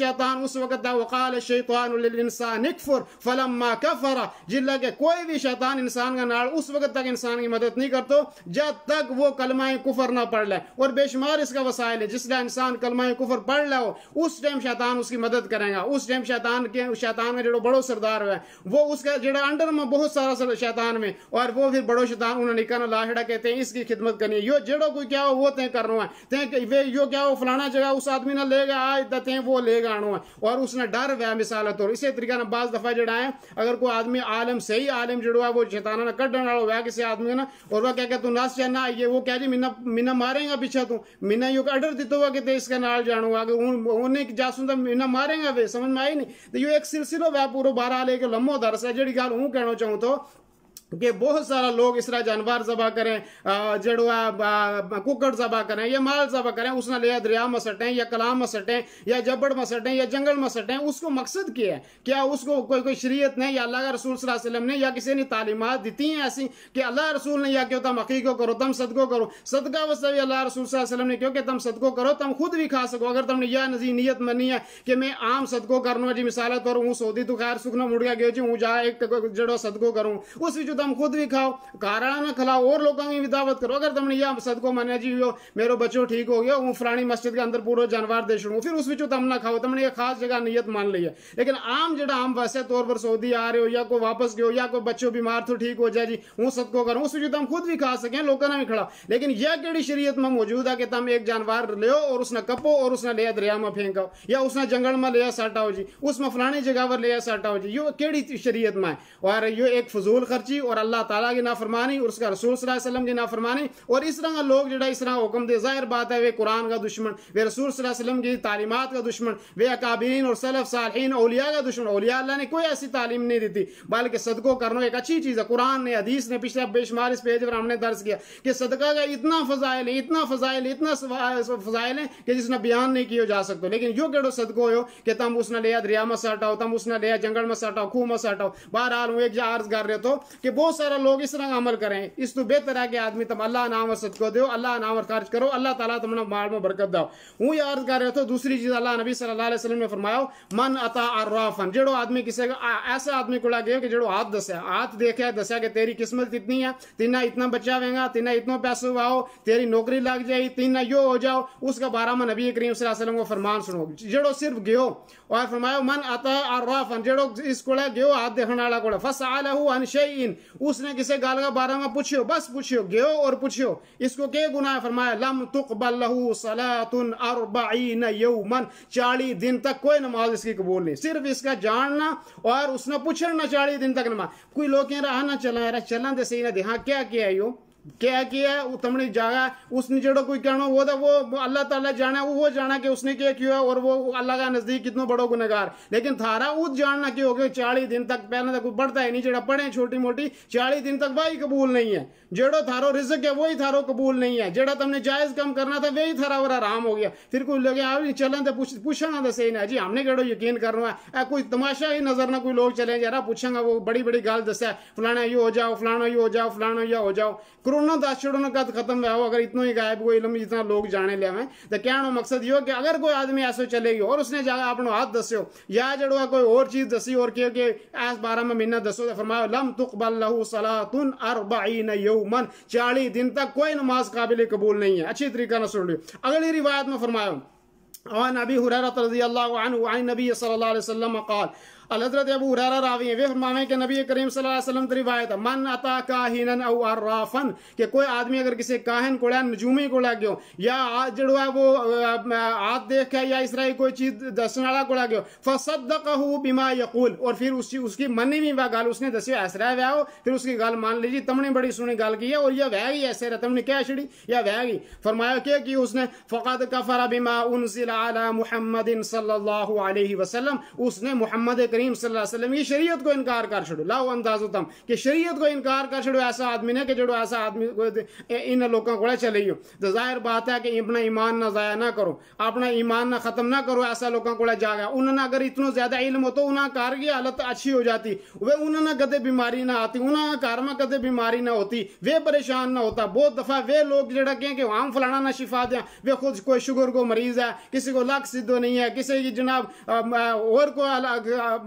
شیطان اس وقت دا وقال شیطان للانسان اکفر فلما کفر جل لگے کوئی بھی شیطان انسان کا نال اس وقت تک انسان کی مدد نہیں کرتو جب تک وہ کلمہ کفر نہ پڑھ لے اور بے شمار اس کا وسائل ہے جس لئے انسان کلمہ کفر پڑھ لے ہو اس ٹیم شیطان اس کی مدد کریں گا اس ٹیم شیطان کے شیطان میں جڑو بڑو سردار ہوئے وہ اس کا جڑا انڈر میں بہت سارا شیطان میں اور وہ پھر بڑو شیطان انہوں نے کہنا لاہڑا کہتے ہیں اس کی خدمت کرنی ہے یو جڑو کوئی کیا ہو وہ تین کر رہا ہے تیں کہ یو کیا ہو فلانا جگہ اس آدمی نہ لے گا آئی دتیں وہ لے گا جانو ہے اور اس نے ڈر ہے مثال طور اسی طریقے نے بعض دفعہ جڑا ہے اگر کوئی آدمی عالم صحیح عالم جڑو ہے وہ شیطانہ نہ کڈن والا ہوا کسی آدمی نا اور وہ کہہ کہ تو نس جانا آئیے وہ کہہ جی مینا مینا مارے گا پیچھے تو مینا یو اڈر دیتا ہوا کہ اس کے نال جانو اگر انہیں جاسوں تو مینا مارے گا سمجھ میں آئی نہیں تو یہ ایک سلسلہ ہوا پورا بارہ لے کے لمبو درس ہے جڑی گل ہوں کہنا چاہوں تو کہ بہت سارا لوگ اس طرح جانور ذبح کریں جڑوا ککڑ ذبح کریں یا مال ذبح کریں اس نے لیا دریا مسٹیں یا کلام مسٹیں یا جبڑ مسٹیں یا جنگل مسٹیں اس کو مقصد کیا ہے کیا اس کو کوئی کوئی شریعت نے یا اللہ کا رسول صلی اللہ علیہ وسلم نے یا کسی نے تعلیمات دیتی ہیں ایسی کہ اللہ رسول نے یا کہ تم حقیقوں کرو تم صدقوں کرو صدقہ وسطی اللہ رسول صلی اللہ علیہ وسلم نے کیوں کہ تم صدقوں کرو تم خود بھی کھا سکو اگر تم نے یہ نیت منی ہے کہ میں عام صدقوں کرنا جی مثال طور خیر سکھنا مڑ گیا جی جا ایک صدقوں کروں اس جو تم خود بھی کھاؤ نہ کھلاؤ اور لوگوں کی دعوت کرو اگر تم تم تم نے نے یہ یہ منیا جی ہو ہو میرے بچوں ٹھیک گیا ہوں فلانی مسجد کے اندر جانور دے چھوڑوں پھر اس نہ کھاؤ خاص جگہ نیت مان لی ہے لیکن عام عام جڑا طور پر سعودی آ رہے ہو ہو یا یا کوئی کوئی واپس بیمار ٹھیک جائے جی ہوں کروں اس تم خود بھی بھی کھا سکیں کھڑا لیکن یہ کیڑی شریعت میں موجود ہے کہ تم ایک جانور لیو اور اس نے کپو اور اس نے لیا دریا میں پھینکاؤ یا اس نے جنگل میں لیا ساٹا ہو جی اس میں فلانی جگہ پر لیا ساتا ہو جی شریعت میں ہے اور یہ ایک فضول خرچی اور اللہ تعالیٰ کی نافرمانی اور اس کا رسول صلی اللہ علیہ وسلم کی نافرمانی اور اس طرح لوگ جڑا اس طرح حکم دے ظاہر بات ہے وہ قرآن کا دشمن وہ رسول صلی اللہ علیہ وسلم کی تعلیمات کا دشمن وہ اکابرین اور صلف صالحین اولیاء کا دشمن اولیاء اللہ نے کوئی ایسی تعلیم نہیں دیتی بلکہ صدقوں کرنو ایک اچھی چیز ہے قرآن نے حدیث نے پچھلے بے شمار اس پیج پر ہم نے درس کیا کہ صدقہ کا اتنا فضائل ہے اتنا فضائل ہے اتنا فضائل ہے کہ جس نے بیان نہیں کیا جا سکتا لیکن یوں کہڑو صدقوں ہو کہ تم اس نے لیا دریا میں سٹاؤ تم اس نے لیا جنگل میں سٹاؤ خوب میں سٹاؤ بہرحال ہوں ایک جا عرض کر رہے تو کہ بہت سارا لوگ اس طرح عمل کریں اس تو بہتر ہے کہ آدمی تم اللہ نام وسط کو دیو اللہ نام اور خارج کرو اللہ تعالیٰ تم نے مال میں برکت داؤ ہوں یہ عرض کر رہے تو دوسری چیز اللہ نبی صلی اللہ علیہ وسلم نے فرمایا من اتا عرافن جڑو آدمی کسے کو ایسا آدمی کڑا لگے کہ جڑو ہاتھ دسیا ہاتھ دیکھا دسیا کہ تیری قسمت اتنی ہے تینا اتنا بچہ ہوئے گا تینا اتنا پیسے ہوا تیری نوکری لگ جائے تینا یو ہو جاؤ اس کا بارہ میں نبی کریم صلی اللہ علیہ وسلم کو فرمان سنو جڑو صرف گیو اور فرمایا من اتا عرافن جڑو اس کو گیو ہاتھ دیکھنے والا کو فسالہ ان شیء اس نے کسی گال کا بارے میں ہو بس پوچھے ہو گئے ہو اور پوچھے ہو اس کو کیا گناہ فرمایا لم تقبل لہو لہ اربعین یومن ار دن تک کوئی نماز اس کی قبول نہیں صرف اس کا جاننا اور اس نے پوچھنا چالیس دن تک نماز کوئی لوگ کہیں رہا نہ چلا رہا چلا دے سہ دے ہاں کیا کیا ہے یوں کیا کیا تم نے جاگا اس نے جڑا کوئی کہنا وہ تھا وہ اللہ تعالیٰ جانا وہ جانا کہ اس نے کیا کیا اور وہ اللہ کا نزدیک کتنا گنگار لیکن تھارا وہ جاننا کہ ہو ہوگا چالی دن تک پہلے تک بڑھتا ہے نہیں جڑا پڑھیں چھوٹی موٹی چالی دن تک بھائی قبول نہیں ہے جہاں تھارو رزق ہے وہی تھارو قبول نہیں ہے جڑا تم نے جائز کم کرنا تھا وہی تھارا اور آرام ہو گیا پھر کوئی لوگ آئی چلیں تو پوچھنا تھا صحیح نہ جی ہم نے کہہو یقین کرنا ہے کوئی تماشا ہی نظر نہ کوئی لوگ چلیں جا رہا پوچھیں گا وہ بڑی بڑی گلس ہے فلانا یہ ہو جاؤ فلانا یہ ہو جاؤ فلانا یہ ہو جاؤ کرونا تو آشڑوں کا ختم ہے اگر اتنا ہی غائب کو علم اتنا لوگ جانے لیا ہیں تو کیا نو مقصد یہ ہو کہ اگر کوئی آدمی ایسو چلے گی اور اس نے جا اپنا ہاتھ دسے ہو یا جڑوا کوئی اور چیز دسی اور کیا کہ ایس بارہ میں منہ دسو تو فرمایا لم تقبل لہو صلاة اربعین یومن چالی دن تک کوئی نماز قابل قبول نہیں ہے اچھی طریقہ نہ سن لیو اگلی روایت میں فرمایا وعن ابی حریرہ رضی اللہ عنہ وعن نبی صلی اللہ علیہ وسلم قال حضرت ابو حریرہ راوی ہیں وہ فرمائے کہ نبی کریم صلی اللہ علیہ وسلم تری روایت من اتا کاہینن او عرافن کہ کوئی آدمی اگر کسی کاہن کوڑا نجومی کوڑا گیو یا جڑوا وہ آت دیکھ ہے یا اس رائی کوئی چیز دسنالا کوڑا گیو فصدقہو بما یقول اور پھر اس کی منی بھی با گال اس نے دسیو ایس رائے ویا ہو پھر اس کی گال مان لیجی تم نے بڑی سنی گال کی ہے اور یہ ویا گی ایسے رہا تم نے کیا شڑی یا ویا گی فرمایا کہ کہ اس نے فقد کفر بما انزل علی محمد صلی اللہ علیہ وسلم اس نے محمد کر کریم صلی اللہ علیہ وسلم یہ شریعت کو انکار کر چھڑو لاو انداز تم کہ شریعت کو انکار کر چھڑو ایسا آدمی نہ کہ جڑو ایسا آدمی ان لوگوں کو چلے ہو تو ظاہر بات ہے کہ اپنا ایمان نہ ضائع نہ کرو اپنا ایمان نہ ختم نہ کرو ایسا لوگوں کو جا گیا انہوں نے اگر اتنا زیادہ علم ہو تو نے کار کی حالت اچھی ہو جاتی وہ انہوں نے کدے بیماری نہ آتی انہاں کار میں کدے بیماری نہ ہوتی وہ پریشان نہ ہوتا بہت دفعہ وہ لوگ جڑا کہیں کہ وہاں فلانا نہ شفا دیا وہ خود کوئی شوگر کو مریض ہے کسی کو لک سدھو نہیں ہے کسی کی جناب اور کو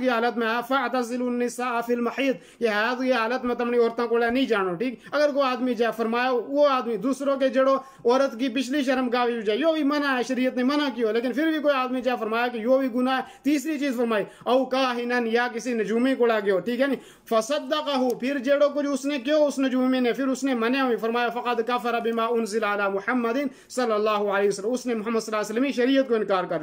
کی حالت میں یہ کی کی حالت میں عورتوں کو نہیں نہیں جانو ٹھیک ٹھیک اگر کوئی کوئی آدمی آدمی آدمی جائے جائے جائے فرمایا فرمایا فرمایا وہ دوسروں کے جڑو عورت پچھلی شرم بھی بھی بھی منع منع ہے ہے ہے شریعت نے لیکن پھر کہ گناہ تیسری چیز او یا کسی نجومی انکار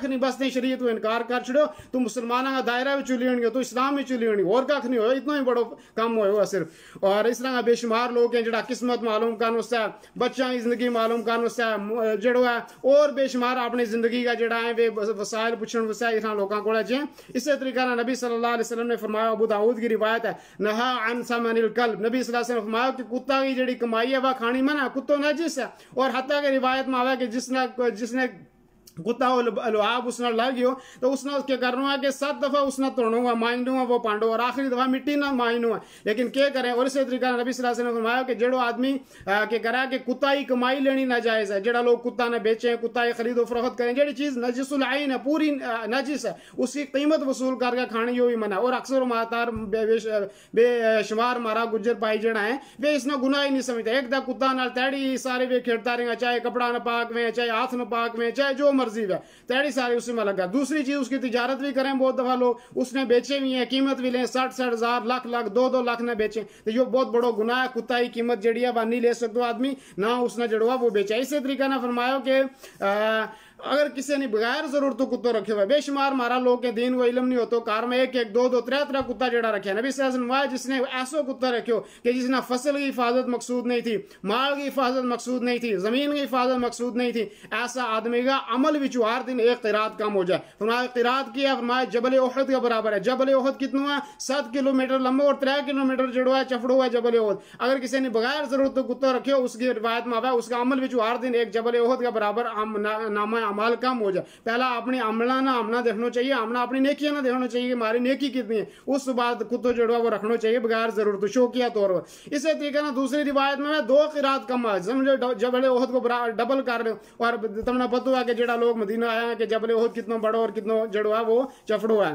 کر ہیں شریعت کو انکار کر چھڑو تو مسلمانہ کا دائرہ بھی چلی ہونگے تو اسلام بھی چلی ہونگے اور کھ نہیں ہو اتنا ہی بڑا کام ہوئے ہوا صرف اور اس طرح بے شمار لوگ ہیں جڑا قسمت معلوم کرنے سے بچہ کی زندگی معلوم کرنے سے جڑو ہے اور بے شمار اپنی زندگی کا جڑا ہے وسائل وسائل سے اتنا لوگوں کو جائیں اسی طریقہ نبی صلی اللہ علیہ وسلم نے فرمایا ابو داؤد کی روایت ہے نہا عن سمن القلب نبی صلی اللہ علیہ وسلم نے فرمایا کہ کتا کی جڑی کمائی ہے وہ کھانی منع کتوں نجس ہے اور حتیٰ کہ روایت میں آیا کہ جس نے جس نے گتا لوہاب اس لگیو تو اس کے کرنا ہے کہ سات دفعہ اس توڑوں گا مائنڈوں گا وہ پانڈو اور آخری دفعہ مٹی نہ مائنوں گا لیکن کیا کریں اور اسے طریقہ نبی صلی اللہ علیہ وسلم نے فرمایا کہ جڑو آدمی کے کرا کہ کتا ہی کمائی لینی نجائز ہے جڑا لوگ کتا نہ بیچیں کتا ہی خرید و فرخت کریں جڑی چیز نجس العین ہے پوری نجس ہے اس کی قیمت وصول کر کے کھانی ہوئی منع اور اکثر ماتار بے شمار مارا گجر پائی جڑا ہے وہ اس نے گناہ ہی نہیں سمجھتے ایک دا کتا نال تیڑی سارے وہ کھیڑتا رہے چاہے کپڑا نہ پاک میں چاہے ہاتھ نہ پاک میں چاہے جو مر مرضی ہے تیڑی ساری اسی میں لگا دوسری چیز اس کی تجارت بھی کریں بہت دفعہ لوگ اس نے بیچے بھی ہیں قیمت بھی لیں ساٹھ ساٹھ ہزار لاکھ لاکھ دو دو لاکھ نہ بیچیں تو یہ بہت بڑو گناہ ہے کتا ہی قیمت جڑی ہے نہیں لے سکتے آدمی نہ اس نے جڑوا وہ بیچا اسی طریقہ نہ فرمایا کہ اگر کسی نے بغیر ضرور تو کتوں رکھے ہوئے بے شمار مارا لوگ کے دین و علم نہیں ہوتو کار میں ایک ایک دو دو کتا جڑا رکھے نبی صلی اللہ علیہ وسلم جس نے ایسو کتا رکھو کہ جس نے فصل کی حفاظت مقصود نہیں تھی مال کی حفاظت مقصود نہیں تھی زمین کی حفاظت مقصود نہیں تھی ایسا آدمی کا عمل بھی ہر دن ایک قرات کم ہو جائے فرمایا قرات کیا فرمایا جبل احد کا برابر ہے جبل احد کتنا ہے سات کلومیٹر لمبا اور ترہ کلومیٹر میٹر ہے چپڑو ہوا ہے جبل احد اگر کسی نے بغیر ضرورت کتا رکھے ہو اس کی روایت آیا اس کا عمل بھی ہر دن ایک جبل احد کا برابر کم ہو جائے پہلا اپنے عملہ نہ نہ دیکھنا دیکھنا چاہیے چاہیے چاہیے اپنی نیکیاں کہ ہماری نیکی کتنی ہے اس وہ رکھنا بغیر ضرورت شوقیہ طور پر اسی طریقے دوسری روایت میں دو قرات کم آئے سمجھو عہد عہد کو ڈبل کر اور اور پتہ ہوا کہ کہ جڑا لوگ مدینہ آیا کتنا کتنا بڑا اوردینہ وہ چفڑو ہے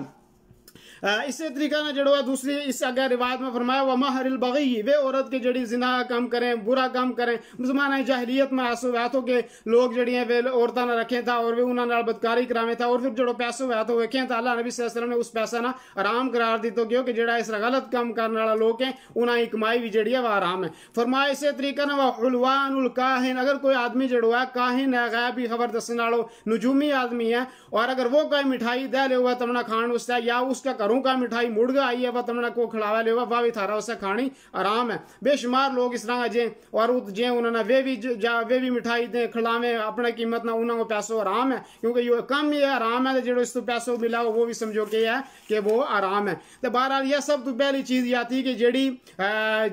اسی نہ نے ہے دوسری اس اگر روایت میں فرمایا وہ مہر البغی وہ عورت کے جڑی زنا کم کریں برا کم کریں مسلمان جہریت میں آسو تو کے لوگ جڑی ہیں وہ عورتہ نہ رکھیں تھا اور وہ نے بدکاری کرامے تھا اور پھر جڑو پیسے ہوئے تو اللہ نبی صلی اللہ علیہ وسلم نے اس پیسہ نہ آرام تو کیوں کہ جڑا اس والا لوگ ہیں کرا لیں کمائی بھی جڑی ہے وہ آرام ہے فرمایا اسی طریقہ نہ وہ اگر کوئی آدمی جڑو ہے کاہن ہے غیبی خبر دسنے والوں نجومی آدمی ہے اور اگر وہ کوئی مٹھائی دہ لے ہوا تمنا کھان اس سے یا اس کا کرو گھروں کا مٹھائی مڑ گا آئی ہے با بھی تھارا اسے کھانی آرام ہے بے شمار لوگ اس طرح جی اور جی انہوں نے وے بھی مٹھائی کلاوے اپنے قیمت نہ انہوں کو پیسو آرام ہے کیونکہ یہ کم ہی ہے آرام ہے اس تو پیسو ملا وہ بھی سمجھو کہ ہے کہ وہ آرام ہے تو بہرحال یہ سب تو پہلی چیز یہ آتی کہ جڑی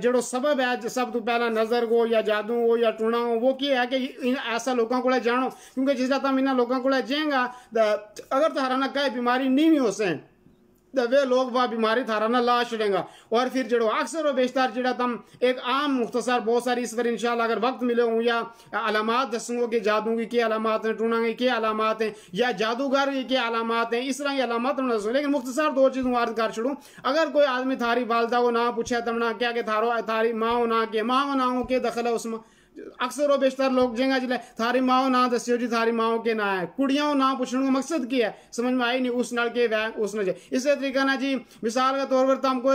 جڑو سبب ہے سب تو پہلا نظر یا جادو ہو یا ٹونا ہو وہ کہ ہے کہ ایسا لوگوں کو جانو کیونکہ جس طرح تم انہوں لوگوں کو جائیں گا اگر تو تر بیماری نہیں بھی ہو سکے دوے لوگ وہ بیماری تھارانہ لا شڑیں گا اور پھر جڑو اکثر و بیشتر جڑا تم ایک عام مختصر بہت ساری اس پر انشاءاللہ اگر وقت ملے ہوں یا علامات دسوں کے کہ کی کی کیا علامات ہیں ٹونا کی کیا علامات ہیں یا جادوگر کیا علامات ہیں اس طرح کی علامات میں لیکن مختصر دو چیزوں عرض کر چھوڑوں اگر کوئی آدمی تھاری والدہ ہو نہ پوچھے تم نہ کیا کہ تھارو تھاری ماں ہو نہ ماں ہو نہ ہو کے دخل ہے اس میں اکثر وہ بیشتر لوگ جنگا جلے تھاری ماں نا دسیو جی تھاری ماں کے نا ہے کڑیاں نا پوچھنے کا مقصد کیا ہے سمجھ میں آئی نہیں اس نال کے اس اسی نا جی مثال کا طور پر تم کو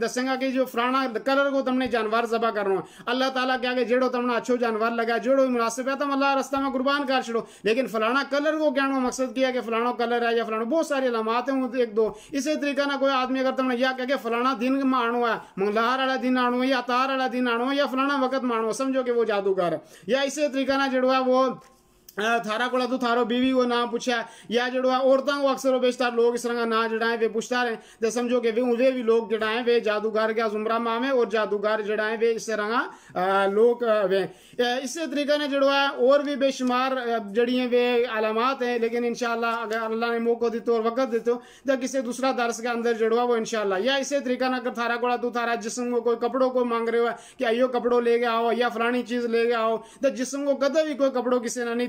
دسیں گا کہ جو فرانا کلر کو تم نے جانور زبا کرنا ہے اللہ تعالیٰ کیا کہ جڑو تم نے اچھو جانور لگا جڑو مناسب ہے تم اللہ رستہ میں قربان کر چڑو لیکن فلانا کلر کو کہنا مقصد کیا کہ فلانا کلر ہے یا فلانا بہت ساری علامات ہیں ایک دو اسی طریقہ کوئی آدمی اگر تم نے یہ کہ فلانا دن مانو ہے منگلہ دن آنو ہے یا تار والا دن ہے یا فلانا وقت مانو ہے سمجھ سمجھو کہ وہ جادوگر ہے یا اسی طریقہ نہ جڑوا وہ تھارا کولا تو تھارو بیوی کو نام پوچھا ہے یا جڑو ہے عورتوں کو اکثر و بیشتر لوگ اس طرح نام جو ہے وہ پوچھتا رہے تو سمجھو کہ وہ بھی لوگ جو ہے وہ جادوگر زمرہ مام ہیں اور جادوگر اس طرح لوگ ہیں اسی طریقے نے جڑو ہے اور بھی بے شمار جہی ہیں وہ علامات ہیں لیکن انشاءاللہ اگر اللہ نے موقع دیتا اور وقت دیتے ہو تو کسی دوسرا درس کے اندر جڑو ہے وہ انشاءاللہ شاء اللہ یا اسی طریقہ نے اگر تھارا کولا تو تھارا جسم کو کوئی کپڑوں کو مانگ رہے ہوئے کہ آئیے کپڑوں لے گیا آؤ یا فلانی چیز لے گیا ہو تو جسم کو کبھی بھی کوئی کپڑوں کسی نے نہیں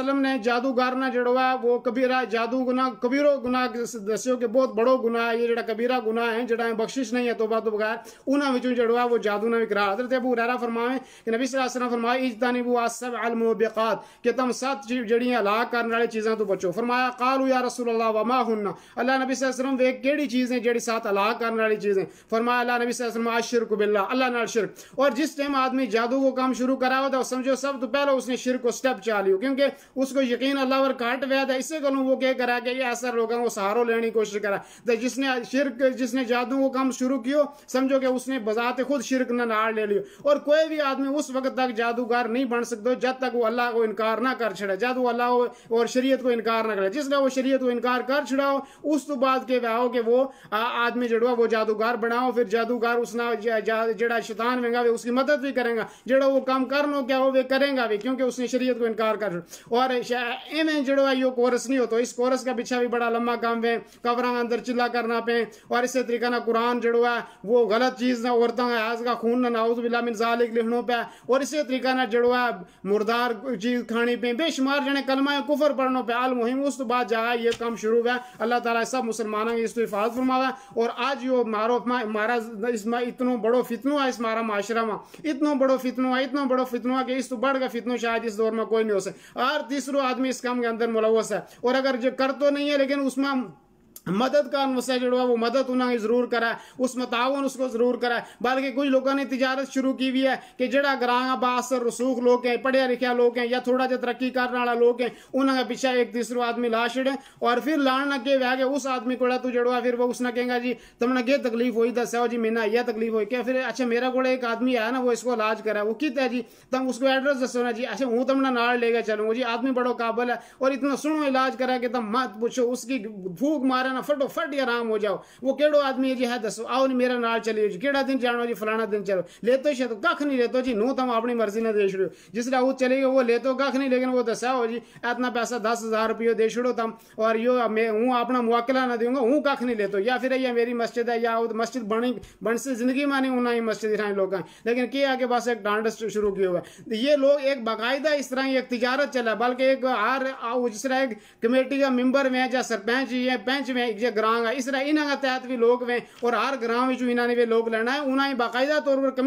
وسلم نے جادوگار نہ جڑوا وہ کبیرہ جادو گناہ کبیرو گناہ دسیوں کے بہت بڑو گناہ ہے یہ جڑا کبیرہ گناہ ہیں جڑا ہیں بخشش نہیں ہے توبہ تو بغیر انہا وچوں جڑوا وہ جادو نہ وکرا حضرت ابو حریرہ فرمائے کہ نبی صلی اللہ علیہ وسلم فرمائے اجتانی بو آس سب علم و بقات کہ تم سات جی- جڑیاں علاق کرنے والے چیزیں تو بچو فرمایا قالو یا رسول اللہ وما ہن اللہ نبی صلی اللہ علیہ وسلم وہ کیڑی چیزیں جڑی سات علاق کرنے والی چیزیں فرمایا اللہ نبی صلی اللہ علیہ وسلم اشرک باللہ اللہ نال شرک اور جس ٹائم آدمی جادو کو کام شروع کرا ہوتا سمجھو سب تو پہلے اس نے شرک کو سٹیپ چالیو کیونکہ اس کو یقین اللہ اور کاٹ ویا تھا اس سے کلو وہ کرا کہ ایسا لوگوں کو سہاروں لینے کی کوشش کرا تو جس نے شرک جس نے جادو کو کام شروع کیو سمجھو کہ اس نے بذات خود شرک نہ نار لے لیو اور کوئی بھی آدمی اس وقت تک جادوگار نہیں بن سکتا جب تک وہ اللہ کو انکار نہ کر چھڑے جد وہ اللہ اور شریعت کو انکار نہ کرے جس نے وہ شریعت کو انکار کر چھڑا ہو اس تو بعد کے ہو کہ وہ آدمی جڑوا وہ جادوگار بناؤ پھر جادوگر اس نہ جڑا شیطان بینگا وہ اس کی مدد بھی کریں گا جڑا وہ کام کرنو کیا کیا وہ کریں گا بھی کیونکہ اس نے شریعت کو انکار کر چھڑا اور ایمین جڑو ہے یہ کورس نہیں ہوتا اس کورس کا بچھا بھی بڑا لمبا کام ہے کوراں اندر چلا کرنا پہ اور اسے طریقہ نہ قرآن جڑو ہے وہ غلط چیز نہ عورتوں کا آز کا خون نہ ناؤز بلا من ذالک لہنوں پہ اور اسے طریقہ نہ جڑو ہے مردار چیز کھانی پہ بے شمار جنے کلمہ کفر پڑھنوں پہ آل مہم اس تو بات جا ہے یہ کام شروع ہے اللہ تعالیٰ سب مسلمانوں کی اس تو حفاظ فرما ہے اور آج یہ معروف مارا اس میں اتنا بڑو فتنوں ہے اس مارا معاشرہ میں اتنا بڑو فتنوں ہے اتنا بڑو فتنوں ہے کہ اس تو بڑھ گا فتنوں شاید اس دور میں کوئی نہیں ہو سکے ہر تیسرو آدمی اس کام کے اندر ملوث ہے اور اگر جو کر تو نہیں ہے لیکن اس میں مدد کا نسل جڑوا وہ مدد انہیں ضرور کرا ہے اس کو ضرور کرا ہے بلکہ کچھ لوگوں نے تجارت شروع کی بھی ہے کہ جڑا گرا باس رسوخ لوگ ہیں پڑھیا رکھیا لوگ ہیں یا تھوڑا جا ترقی کرنے والا لوگ ہیں انہوں نے پیچھا ایک دوسرا آدمی لا چھڑے اور پھر لان نہ کے اس آدمی کو اس نے کہیں گا جی تم نے جی، یہ تکلیف ہوئی ہے جی میرا یہ تکلیف ہوئی کیا پھر اچھا میرا کوڑا ایک آدمی آیا نا وہ اس کو علاج کرا ہے وہ کیتا ہے جی تم اس کو ایڈریس دسو نا جی اچھا ہوں نے نال لے کے چلوں جی آدمی بڑوں قابل ہے اور اتنا سنو علاج کرا کہ تم پوچھو اس کی بھوک مارا نا فٹو فٹ آرام ہو جاؤ وہ کہڑو آدمی ہے جی ہے دسو آؤ نہیں جی، میرا نال چلی جی کہڑا دن جانو جی فلانا دن چلو لے تو شاید کھ نہیں لیتو جی نو تم اپنی مرضی نہ دے چھوڑو جس طرح وہ چلے گئے وہ لے تو کھ نہیں لیکن وہ دسا ہو جی اتنا پیسہ دس ہزار روپیہ دے چھوڑو تم اور یو میں ہوں اپنا مواقلا نہ دوں گا ہوں کھ نہیں لیتو یا پھر یہ میری مسجد ہے یا مسجد بنی بن سے زندگی میں نہیں ہونا مسجد رہے لوگ لیکن کیا کہ بس ایک ڈانڈ شروع کیا ہوا یہ لوگ ایک باقاعدہ اس طرح ایک تجارت چلا بلکہ ایک ہر جس طرح ایک کمیٹی کا ممبر میں جا سرپنچ یہ جی پنچ گرا تحت بھی لوگ اور ہر بھی لوگ ہوا ہے کہ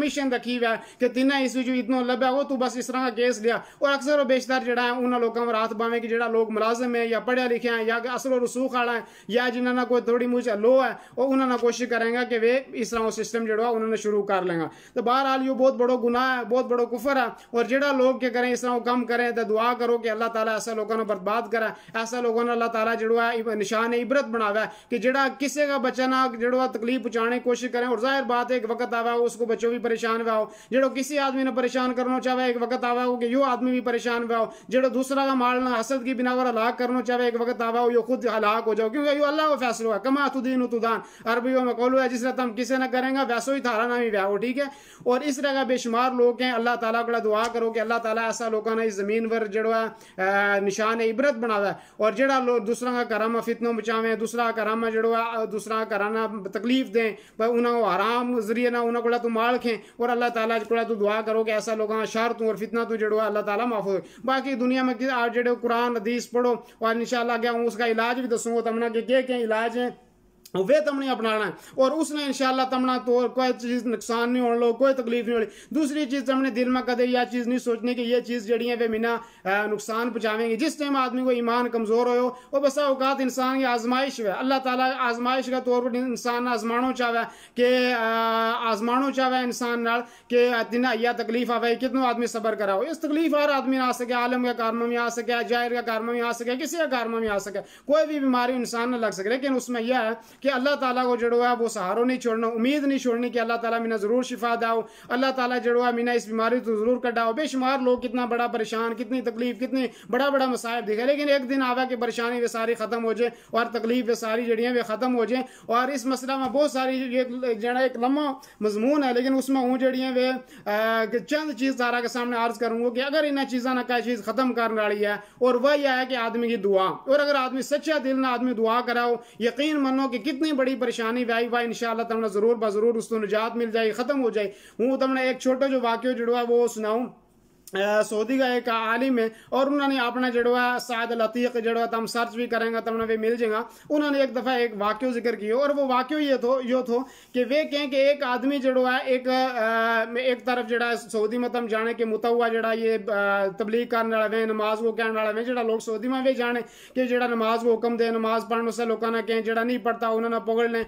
اس طرح کا کیس لیا اور اکثر وہ بیشتر ہے ملازم ہیں یا پڑھے لکھے ہیں اور رسوخ ہیں یا جنہوں نے لو ہے انہوں نے کوشش کریں گا کہ اس طرح سسٹم نے شروع کر لیں تو بہرحال یہ بہت بڑا گناہ ہے بہت بڑا کفر ہے اور جڑا لوگ کیا کریں اس طرح کم کریں دعا کرو کہ اللہ تعالیٰ ایسا لوگوں نے برباد کریں ایسا لوگوں نے اللہ تعالیٰ جو نشان عبرت بنا ہے کہ جڑا کسے کا بچہ نہ جڑا تکلیف پچانے کوشش کریں اور ظاہر بات ہے ایک وقت ہے اس کو بچوں بھی پریشان ہوئے ہو جڑا کسی آدمی نے پریشان کرنا چاہے ایک وقت آوے ہو کہ یو آدمی بھی پریشان ہوئے ہو جڑا دوسرا کا مال نہ حسد کی بنا پر ہلاک کرنا چاہے ایک وقت آوے ہو یو خود ہلاک ہو جاؤ کیونکہ یو اللہ کا فیصلہ ہے کما تو دین تو دان عربیوں میں قولو ہے جس طرح تم کسے نہ کریں گا ویسو ہی تھارا نہ بھی ہو ٹھیک ہے اور اس طرح کا بے شمار لوگ ہیں اللہ تعالیٰ کو دعا کرو کہ اللہ تعالیٰ ایسا لوگوں نے اس زمین پر جڑا نشان عبرت بنا ہے اور جڑا دوسرا کا کرم فتنوں بچاویں دوسرا دوسرا کرانا جڑو ہے دوسرا کرانا تکلیف دیں انہوں حرام ذریعے نہ انہوں کو مال کھیں اور اللہ تعالیٰ دعا کرو کہ ایسا لوگاں شر تو اور فتنہ تو جڑو ہے اللہ تعالیٰ معاف ہو باقی دنیا میں جڑے قرآن حدیث پڑھو اور انشاءاللہ اللہ ہوں اس کا علاج بھی دسوں گا تمنا کہ کیا علاج ہیں وہ تمنی اپنا ہے اور اس نے انشاءاللہ تمنا تو کوئی چیز نقصان نہیں ہونے لو کوئی تکلیف نہیں دوسری چیز دل میں چیزیں یہ چیز نہیں سوچنے کہ یہ چیز جڑی ہے نقصان پچھاویں گی جس ٹائم آدمی کو ایمان کمزور ہو وہ بسا اوقات انسان کی آزمائش ہوئے اللہ تعالیٰ آزمائش کا طور پر انسان آزمانو چاہو کہ آزمانو چاہے انسان نال کہ اتنا یہ تکلیف آوے کتنا آدمی صبر ہو اس تکلیف ہر آدمی آ سکے عالم کا کار میں آ سکے جاہر کا کار میں آ سکے کسی کا کار میں آ سکے کوئی بھی بیماری انسان نہ لگ سکے لیکن اس میں یہ ہے کہ اللہ تعالیٰ کو جڑو ہے وہ سہاروں نہیں چھوڑنا امید نہیں چھوڑنی کہ اللہ تعالیٰ میں ضرور شفا داؤ اللہ تعالیٰ جڑو ہے میں اس بیماری تو ضرور کٹاؤ بے شمار لوگ کتنا بڑا پریشان کتنی تکلیف کتنی بڑا بڑا مسائب دکھے لیکن ایک دن آوا کہ پریشانی وہ ساری ختم ہو جائے اور تکلیف وہ ساری جڑیاں وہ ختم ہو جائیں اور اس مسئلہ میں بہت ساری جڑا ایک لمحہ مضمون ہے لیکن اس میں ہوں جڑیاں وہ چند چیز سارا کے سامنے عرض کروں گا کہ اگر انہیں چیزاں نہ کیا چیز ختم کرنے والی ہے اور وہ یہ ہے کہ آدمی کی دعا اور اگر آدمی سچا دل نہ آدمی دعا کراؤ یقین منو کہ کتنی بڑی پریشانی بھائی بھائی انشاءاللہ تمہیں ضرور بہ ضرور اس تو نجات مل جائے ختم ہو جائے ہوں تمہیں ایک چھوٹا جو واقعہ جڑوا وہ سناؤں سعودی کا ایک عالم ہے اور انہوں نے اپنا جڑوا سعد لطیق بھی کریں گا تمہیں بھی مل جائیں گا انہوں نے ایک دفعہ ایک واقعہ ذکر کیا اور وہ واقعہ یہ تھو یہ تھو کہ وہ کہیں کہ ایک آدمی جڑوا ایک طرف جڑا سعودی میں تم جانے کہ متوا جڑا یہ تبلیغ کرنے والا ہے نماز کو کہنے والا ہے جڑا لوگ سعودی میں بھی جانے کہ جڑا نماز کو حکم دے نماز پڑھنے سے لوگوں نے کہیں جڑا نہیں پڑھتا انہوں نے پکڑ لیں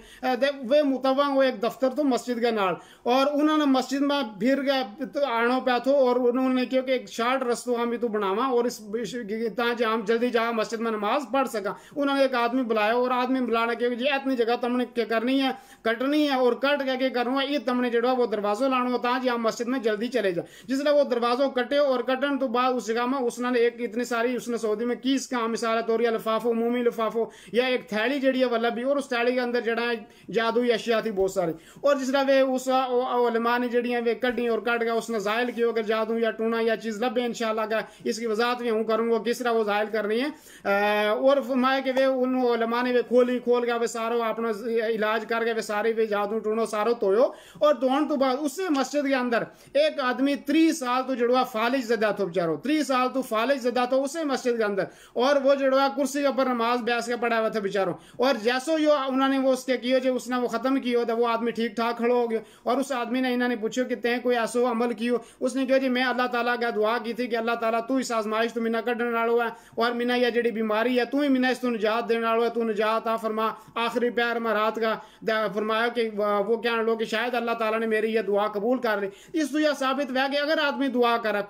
وہ متوا وہ ایک دفتر تو مسجد کے نال اور انہوں نے مسجد میں پھر گ آنا پہ تھو اور انہوں نے جو کہ ایک شارٹ رستو ہم تو بناوا اور اس اتنا جی ہم جلدی جا مسجد میں نماز پڑھ سکا انہوں نے ایک آدمی بلایا اور آدمی بلانا کہ یہ جی اتنی جگہ تم نے کیا کرنی ہے کٹنی ہے اور کٹ کے کے کرنا ہے یہ تم نے جڑا وہ دروازہ لانا ہوتا جی ہم مسجد میں جلدی چلے جا جس لئے وہ دروازہ کٹے اور کٹن تو بعد اس جگہ میں اس نے ایک اتنی ساری اس نے سعودی میں کیس کا مثال ہے تو یا لفاف ہو مومی لفاف ہو یا ایک تھیلی جڑی ہے والا بھی اور اس تھیلی کے اندر جڑا ہے جادو یا اشیاء تھی بہت ساری اور جس لئے وہ اس علماء نے جڑی ہیں وہ کٹی اور کٹ گیا اس نے زائل کی اگر جادو یا ٹونا یا چیز لبے انشاءاللہ کا اس کی وضاحت بھی ہوں کروں گا کس طرح وہ ظاہر کر رہی ہیں اور فرمایا کہ وہ ان علماء نے وہ کھول کھول گیا وہ سارو اپنا علاج کر گئے وہ سارے بھی جادو ٹونو سارو تویو اور دون تو بعد اس سے مسجد کے اندر ایک آدمی تری سال تو جڑوا فالج زدہ تو بچارو تری سال تو فالج زدہ تو اس سے مسجد کے اندر اور وہ جڑوا کرسی کے پر نماز بیاس کے پڑھا ہوا تھا بچارو اور جیسو یو انہوں نے وہ اس کے کیو جو اس نے وہ ختم کیو تو وہ آدمی ٹھیک ٹھاک کھڑو ہو گیا اور اس آدمی نے انہوں نے پوچھو کہ تین کوئی ایسو عمل کیو اس نے کہا جی میں اللہ تعالی دعا کی تھی کہ اللہ تعالیٰ تو اس آزمائش تو اللہ تعالیٰ نے قبول کر اگر آدمی دعا کرا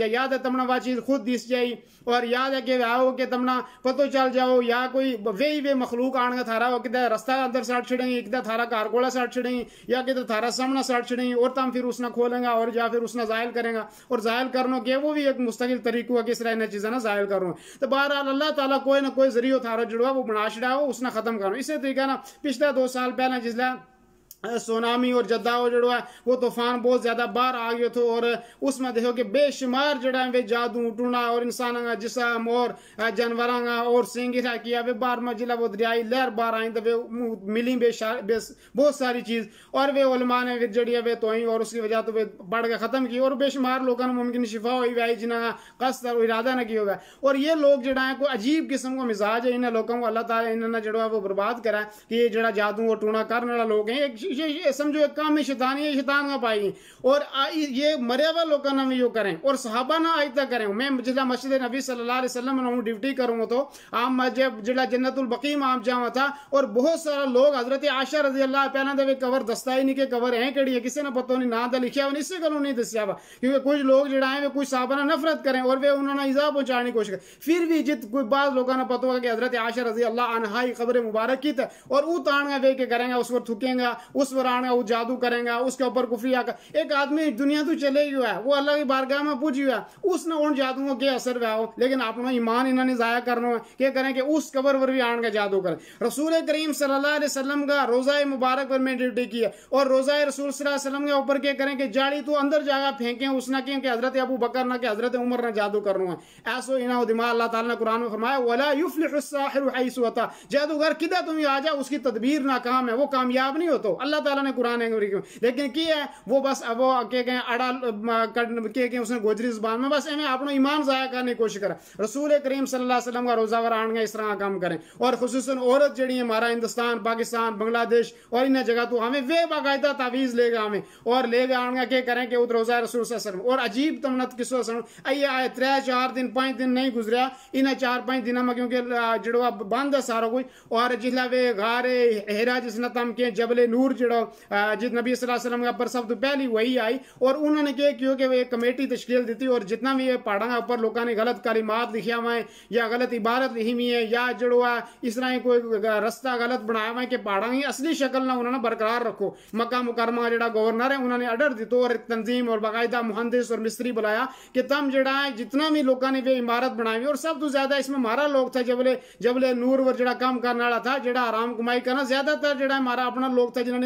ہے تمنا بات چیز خود دس جائی اور یاد ہے کہ کہ تمنا پتو چل جاؤ یا کوئی وہی وے مخلوق آنے ہو تھار رستہ سٹ ایک دہ تھارا گھر سٹ چھڑیں گی یا کتنے تھارا سامنے سڑ چھڑیں گی اور تم نہ کھولیں گا اور اس زائل کریں کریں گا اور زائل کرنوں کے وہ بھی ایک مستقل طریقہ ہوا کہ اس طرح چیزیں نہ زائل کروں تو بہرحال اللہ تعالیٰ کوئی نہ کوئی ذریعہ تھارا جڑوا وہ بناشڑا ہو اس نے ختم کروں اسی طریقہ نا پچھلا دو سال پہلے جس لئے سونامی اور جدہ اور جڑو ہے وہ طوفان بہت زیادہ باہر آ گئے تھے اور اس میں دیکھو کہ بے شمار جڑا ہے وہ جادو ٹونا اور انسان کا جسم اور جانوروں گا اور سنگی سینگرا کیا وہ بار مجلہ وہ دریائی لہر باہر آئیں تو وہ ملی بے شار بے بہت ساری چیز اور وہ علماء نے وہ توئیں اور اس کی وجہ تو وہ بڑھ گئے ختم کی اور بے شمار لوگوں نے ممکن شفا ہوئی ہوا جنہاں جنہیں اور ارادہ نہ کیا ہوگا اور یہ لوگ جڑا ہے کوئی عجیب قسم کو مزاج ہے انہیں لوگوں کو اللہ تعالیٰ انہیں نے وہ برباد کرا ہے کہ یہ جڑا جادو اور ٹونا کرنے والا لوگ ہیں ایک یہ سمجھو ایک کام میں شیطان ہے شیطان کا پائی گئی اور یہ مرے والا لوگ نہ یوں کریں اور صحابہ نہ آج تک کریں میں جلدہ مسجد نبی صلی اللہ علیہ وسلم میں ہوں ڈیوٹی کروں تو عام مسجد جلدہ جنت البقیم عام جامعہ تھا اور بہت سارا لوگ حضرت عاشر رضی اللہ پہلا دے کور دستائی نہیں کے کور ہیں کڑی ہے کسی نے پتہ نہیں نہ دا لکھیا ہے سے کلوں نہیں دستیا ہے کیونکہ کچھ لوگ جڑا ہیں وہ کچھ صحابہ نہ نفرت کریں اور وہ انہوں نے عذاب پہنچانے کوشش کریں پھر بھی جت کوئی بعض لوگ نہ پتہ ہوگا کہ حضرت عاشر رضی اللہ عنہ ہی خبر مبارک کی تھا اور وہ تانگا وہ کے کریں گا اس پر تھکیں گا اس پر آنا وہ جادو کریں گا اس کے اوپر کفیا کا ایک آدمی دنیا تو چلے ہی ہوا ہے وہ اللہ کی بارگاہ میں پوچھ ہوا ہے اس نے ان جادو کو کیا اثر پہ آؤ لیکن آپ نے ایمان انہوں نے ضائع کرنا ہے کہ کریں کہ اس قبر پر بھی آن کا جادو کریں رسول کریم صلی اللہ علیہ وسلم کا روزہ مبارک پر میں ڈیوٹی کی ہے اور روزہ رسول صلی اللہ علیہ وسلم کے اوپر کیا کریں کہ جاڑی تو اندر جاگا پھینکیں اس نہ کہیں کہ حضرت ابو بکر نہ کہ حضرت عمر نہ جادو کرنا ہے ایسو انہوں دماغ اللہ تعالیٰ نے قرآن میں فرمایا وَلَا يُفْلِحُ السَّاحِرُ حَيْسُ وَتَا جادوگر کدھر تمہیں آ جا اس کی تدبیر ناکام ہے وہ کامیاب نہیں ہوتا اللہ تعالیٰ نے قرآن لیکن کی ہے وہ بس وہ کہ کہیں اڑا کہ کہیں اس نے گوجری زبان میں بس ہمیں اپنا ایمان ضائع کرنے کی کوشش کریں رسول کریم صلی اللہ علیہ وسلم کا روزہ وران گا اس طرح کام کریں اور خصوصاً عورت جڑی ہے ہمارا ہندوستان پاکستان بنگلہ دیش اور انہیں جگہ تو ہمیں وہ باقاعدہ تعویذ لے گا ہمیں اور لے گا آنگا کہ کریں کہ وہ روزہ رسول صلی اللہ علیہ وسلم اور عجیب تمنت کس وقت اللہ علیہ آئے ترے چار دن پانچ دن نہیں گزریا انہیں چار پانچ دنہ میں کیونکہ جڑوا بند ہے سارا کوئی اور جلہ وے غارے ہیرا جس نہ تم کے جبل نور جڑو جت نبی صلی اللہ علیہ وسلم اپر سب تو پہلی وہی آئی اور انہوں نے کہے کیوں کہ وہ ایک کمیٹی تشکیل دیتی اور جتنا بھی یہ پڑھا ہے اوپر لوگوں نے غلط کلمات لکھیا ہوئے یا غلط عبارت لکھی ہوئی ہے یا جڑو ہے اس طرح ہی کوئی رستہ غلط بنایا ہوا ہے کہ پہاڑا کی اصلی شکل نہ انہوں نے برقرار رکھو مکہ مکرمہ جڑا گورنر ہے انہوں نے اڈر دیتو اور تنظیم اور باقاعدہ مہندس اور مستری بلایا کہ تم جڑا ہے جتنا بھی لوگوں نے یہ عمارت بنائی ہوئی اور سب تو زیادہ اس میں ہمارا لوگ تھا جبلے جبلے نور ور جڑا کام کرنے والا تھا جڑا آرام کمائی کرنا زیادہ تر جڑا ہمارا اپنا لوگ تھا جنہوں نے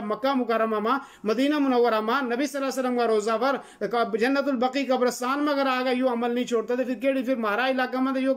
جب مکہ مکرمہ ما مدینہ منورہ ما نبی صلی اللہ علیہ وسلم کا روزہ پر جنت البقی قبرستان میں اگر آگا یو عمل نہیں چھوڑتا تھے پھر کیڑی پھر مہارا علاقہ میں یو,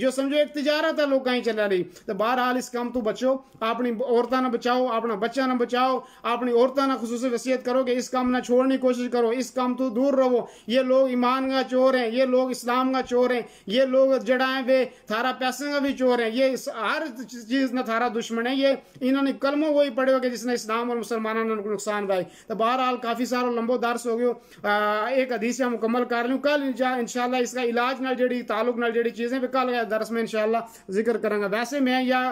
جو سمجھو ایک تجارت ہے لوگ کہیں چلے رہی تو بہرحال اس کام تو بچو اپنی عورتہ نہ بچاؤ اپنا بچہ نہ بچاؤ اپنی عورتہ نہ خصوصی وصیت کرو کہ اس کام نہ چھوڑنے کوشش کرو اس کام تو دور رہو یہ لوگ ایمان کا چور ہیں یہ لوگ اسلام کا چور ہیں یہ لوگ جڑائیں وے تھارا پیسے کا بھی چور ہیں یہ ہر چیز نہ تھارا دشمن ہے یہ انہوں نے کلموں وہی پڑے ہو کہ جس نے اسلام اسلام اور نے نقصان دائی تو بہرحال کافی سارا لمبو درس ہو ایک حدیث ادیش مکمل کر لوں کل انشاءاللہ اس کا علاج تعلق چیزیں بھی کل درس میں انشاءاللہ ذکر گا ویسے میں یا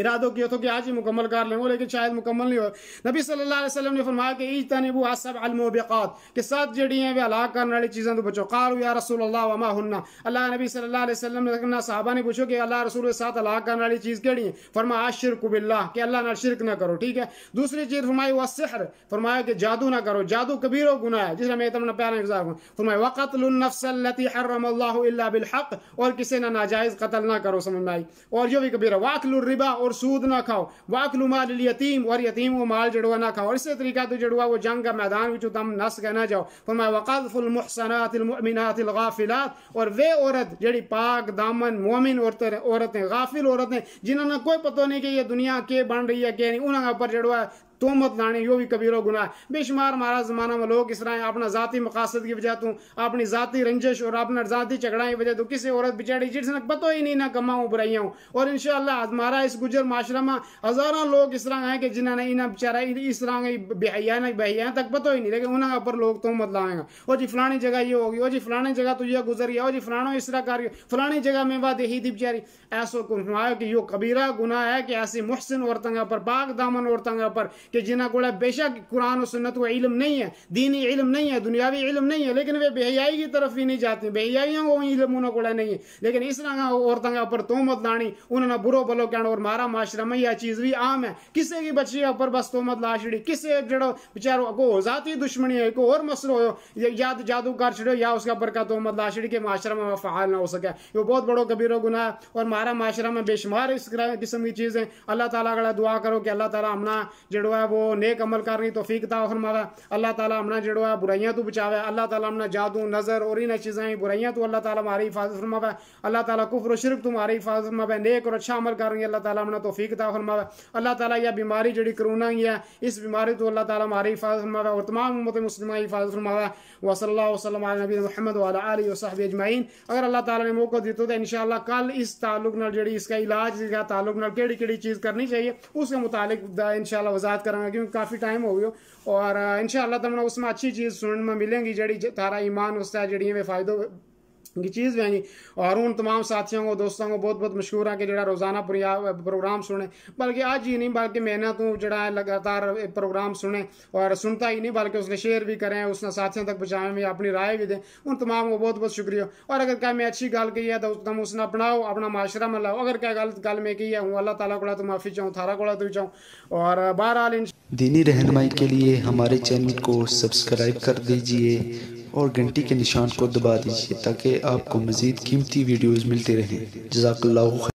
ارادوں کیا تو کہ آج ہی مکمل کر لیں وہ لیکن شاید مکمل نہیں ہو نبی صلی اللہ علیہ وسلم نے فرمایا کہ ایج تنبو آسب الموبقات کہ سات جڑی ہیں وہ علاق کرنے والی چیزیں تو بچو قالو یا رسول اللہ وما ہننا اللہ نبی صلی اللہ علیہ وسلم نے کہنا صحابہ نے پوچھو کہ اللہ رسول کے ساتھ علاق کرنے والی چیز کیڑی ہیں فرما اشرک باللہ کہ اللہ نہ شرک نہ کرو ٹھیک ہے دوسری چیز فرمائی وہ سحر فرمایا کہ جادو نہ کرو جادو کبیر و گناہ ہے جس میں تم پیارا گزار ہوں فرمایا وقت النفس التي حرم الله الا بالحق اور کسی نہ ناجائز قتل نہ کرو سمجھ میں اور جو بھی کبیرہ واکل الربا اور سود نہ کھاؤ واقلو مال الیتیم اور یتیم وہ مال جڑوا نہ کھاؤ اور اسے طریقہ تو جڑوا وہ جنگ کا میدان بچو دم نس گئے نہ جاؤ فرمایا وقذف المحسنات المؤمنات الغافلات اور وے عورت جڑی پاک دامن مومن عورتیں غافل عورتیں جنہوں نے کوئی پتہ نہیں کہ یہ دنیا کے بن رہی ہے کہ نہیں انہوں نے پر جڑوا تومت لانی یو بھی کبیرو گناہ ہے بے شمار مارا زمانہ میں لوگ اس طرح اپنا ذاتی مقاصد کی وجہ تو اپنی ذاتی رنجش اور اپنا ذاتی تو کسی عورت بے چڑی نا پتہ ہی نہیں نہ کما ہوں برائیاں ہوں اور انشاءاللہ شاء مارا ہمارا اس گجر معاشرہ میں ہزاروں لوگ اس طرح ہیں کہ ہے اس طرح بہیاں تک پتہ ہی نہیں لیکن انہاں پر لوگ تومت لائیں گا او جی فلانی جگہ یہ ہوگی او جی فلانی جگہ تو یہ گزر گیا او جی فلانوں اس طرح فلانی جگہ میں دی ایسو کہ یہ کبیرہ گناہ ہے کہ ایسی محسن عورتوں پر باغ دامن عورتوں پر کہ جنہ کو بے شک قرآن و سنت و علم نہیں ہے دینی علم نہیں ہے دنیاوی علم نہیں ہے لیکن وہ بہیائی کی طرف ہی نہیں جاتے حیائی ہیں وہ علم انہوں کو نہیں ہے لیکن اس طرح ہاں، عورتوں کے اوپر تومت لانی انہوں نے برو بلو کہنا اور مارا معاشرہ میں یہ چیز بھی عام ہے کسی کی بچے اوپر بس تومت لا چھڑی کسی جڑو بیچارو کو ذاتی دشمنی ہے کو اور مسئلہ ہو یا جادو کر چھڑو یا اس کے اوپر کا تومت لا چھڑی کہ معاشرہ میں فعال نہ ہو سکے یہ بہت بڑو کبیرو گناہ گناہ اور مارا معاشرہ میں بے شمار اس قسم کی چیزیں اللہ تعالیٰ کا دعا کرو کہ اللہ تعالیٰ ہمنا جڑو ہے وہ نیک عمل کرنی توفیق تا اور مالا اللہ تعالیٰ ہمنا جڑو ہے برائیاں تو بچاوے اللہ تعالیٰ ہمنا جادو نظر اور ان چیزیں برائیاں تو اللہ تعالیٰ ہماری حفاظت فرماوے اللہ تعالیٰ کفر و شرک تو ہماری حفاظت فرماوے نیک اور اچھا عمل کرنی اللہ تعالیٰ ہمنا توفیق تا اور مالا اللہ تعالیٰ یہ بیماری جڑی کرونا ہی ہے اس بیماری تو اللہ تعالیٰ ہماری حفاظت فرماوے اور تمام امت مسلمہ حفاظت فرماوے وصل اللہ وسلم علی نبی محمد وعلی آلہ وصحب اجمعین اگر اللہ تعالیٰ نے موقع دیتا تو انشاءاللہ کل اس تعلق نال جڑی اس کا علاج اس کا تعلق نال کیڑی کیڑی چیز کرنی چاہیے اس کے متعلق انشاءاللہ وضاحت کر کروں گا کیونکہ کافی ٹائم ہوگی اور ان شاء اللہ تمہیں اس میں اچھی چیز سننے میں ملیں گی جڑی جی، تارا ایمان اس سے جڑی فائدہ کی چیز بھی آئیں اور ان تمام ساتھیوں کو دوستوں کو بہت بہت مشہور ہے کہ جڑا روزانہ پروگرام سنیں بلکہ آج ہی نہیں بلکہ میں نے تو ہے لگاتار پروگرام سنیں اور سنتا ہی نہیں بلکہ اس نے شیئر بھی کریں اس نے ساتھیوں تک پہنچائیں میں اپنی رائے بھی دیں ان تمام کو بہت بہت شکریہ اور اگر کیا میں اچھی گال کی ہے تو تم اس نے اپناؤ اپنا معاشرہ میں لاؤ اگر کیا غلط میں کی ہے ہوں اللہ تعالیٰ کو معافی چاہوں تھارا کو تو چاہوں اور بہرحال دینی رہنمائی کے لیے ہمارے چینل کو سبسکرائب کر دیجیے اور گھنٹی کے نشان کو دبا دیجیے تاکہ آپ کو مزید قیمتی ویڈیوز ملتے رہیں جزاک اللہ خیر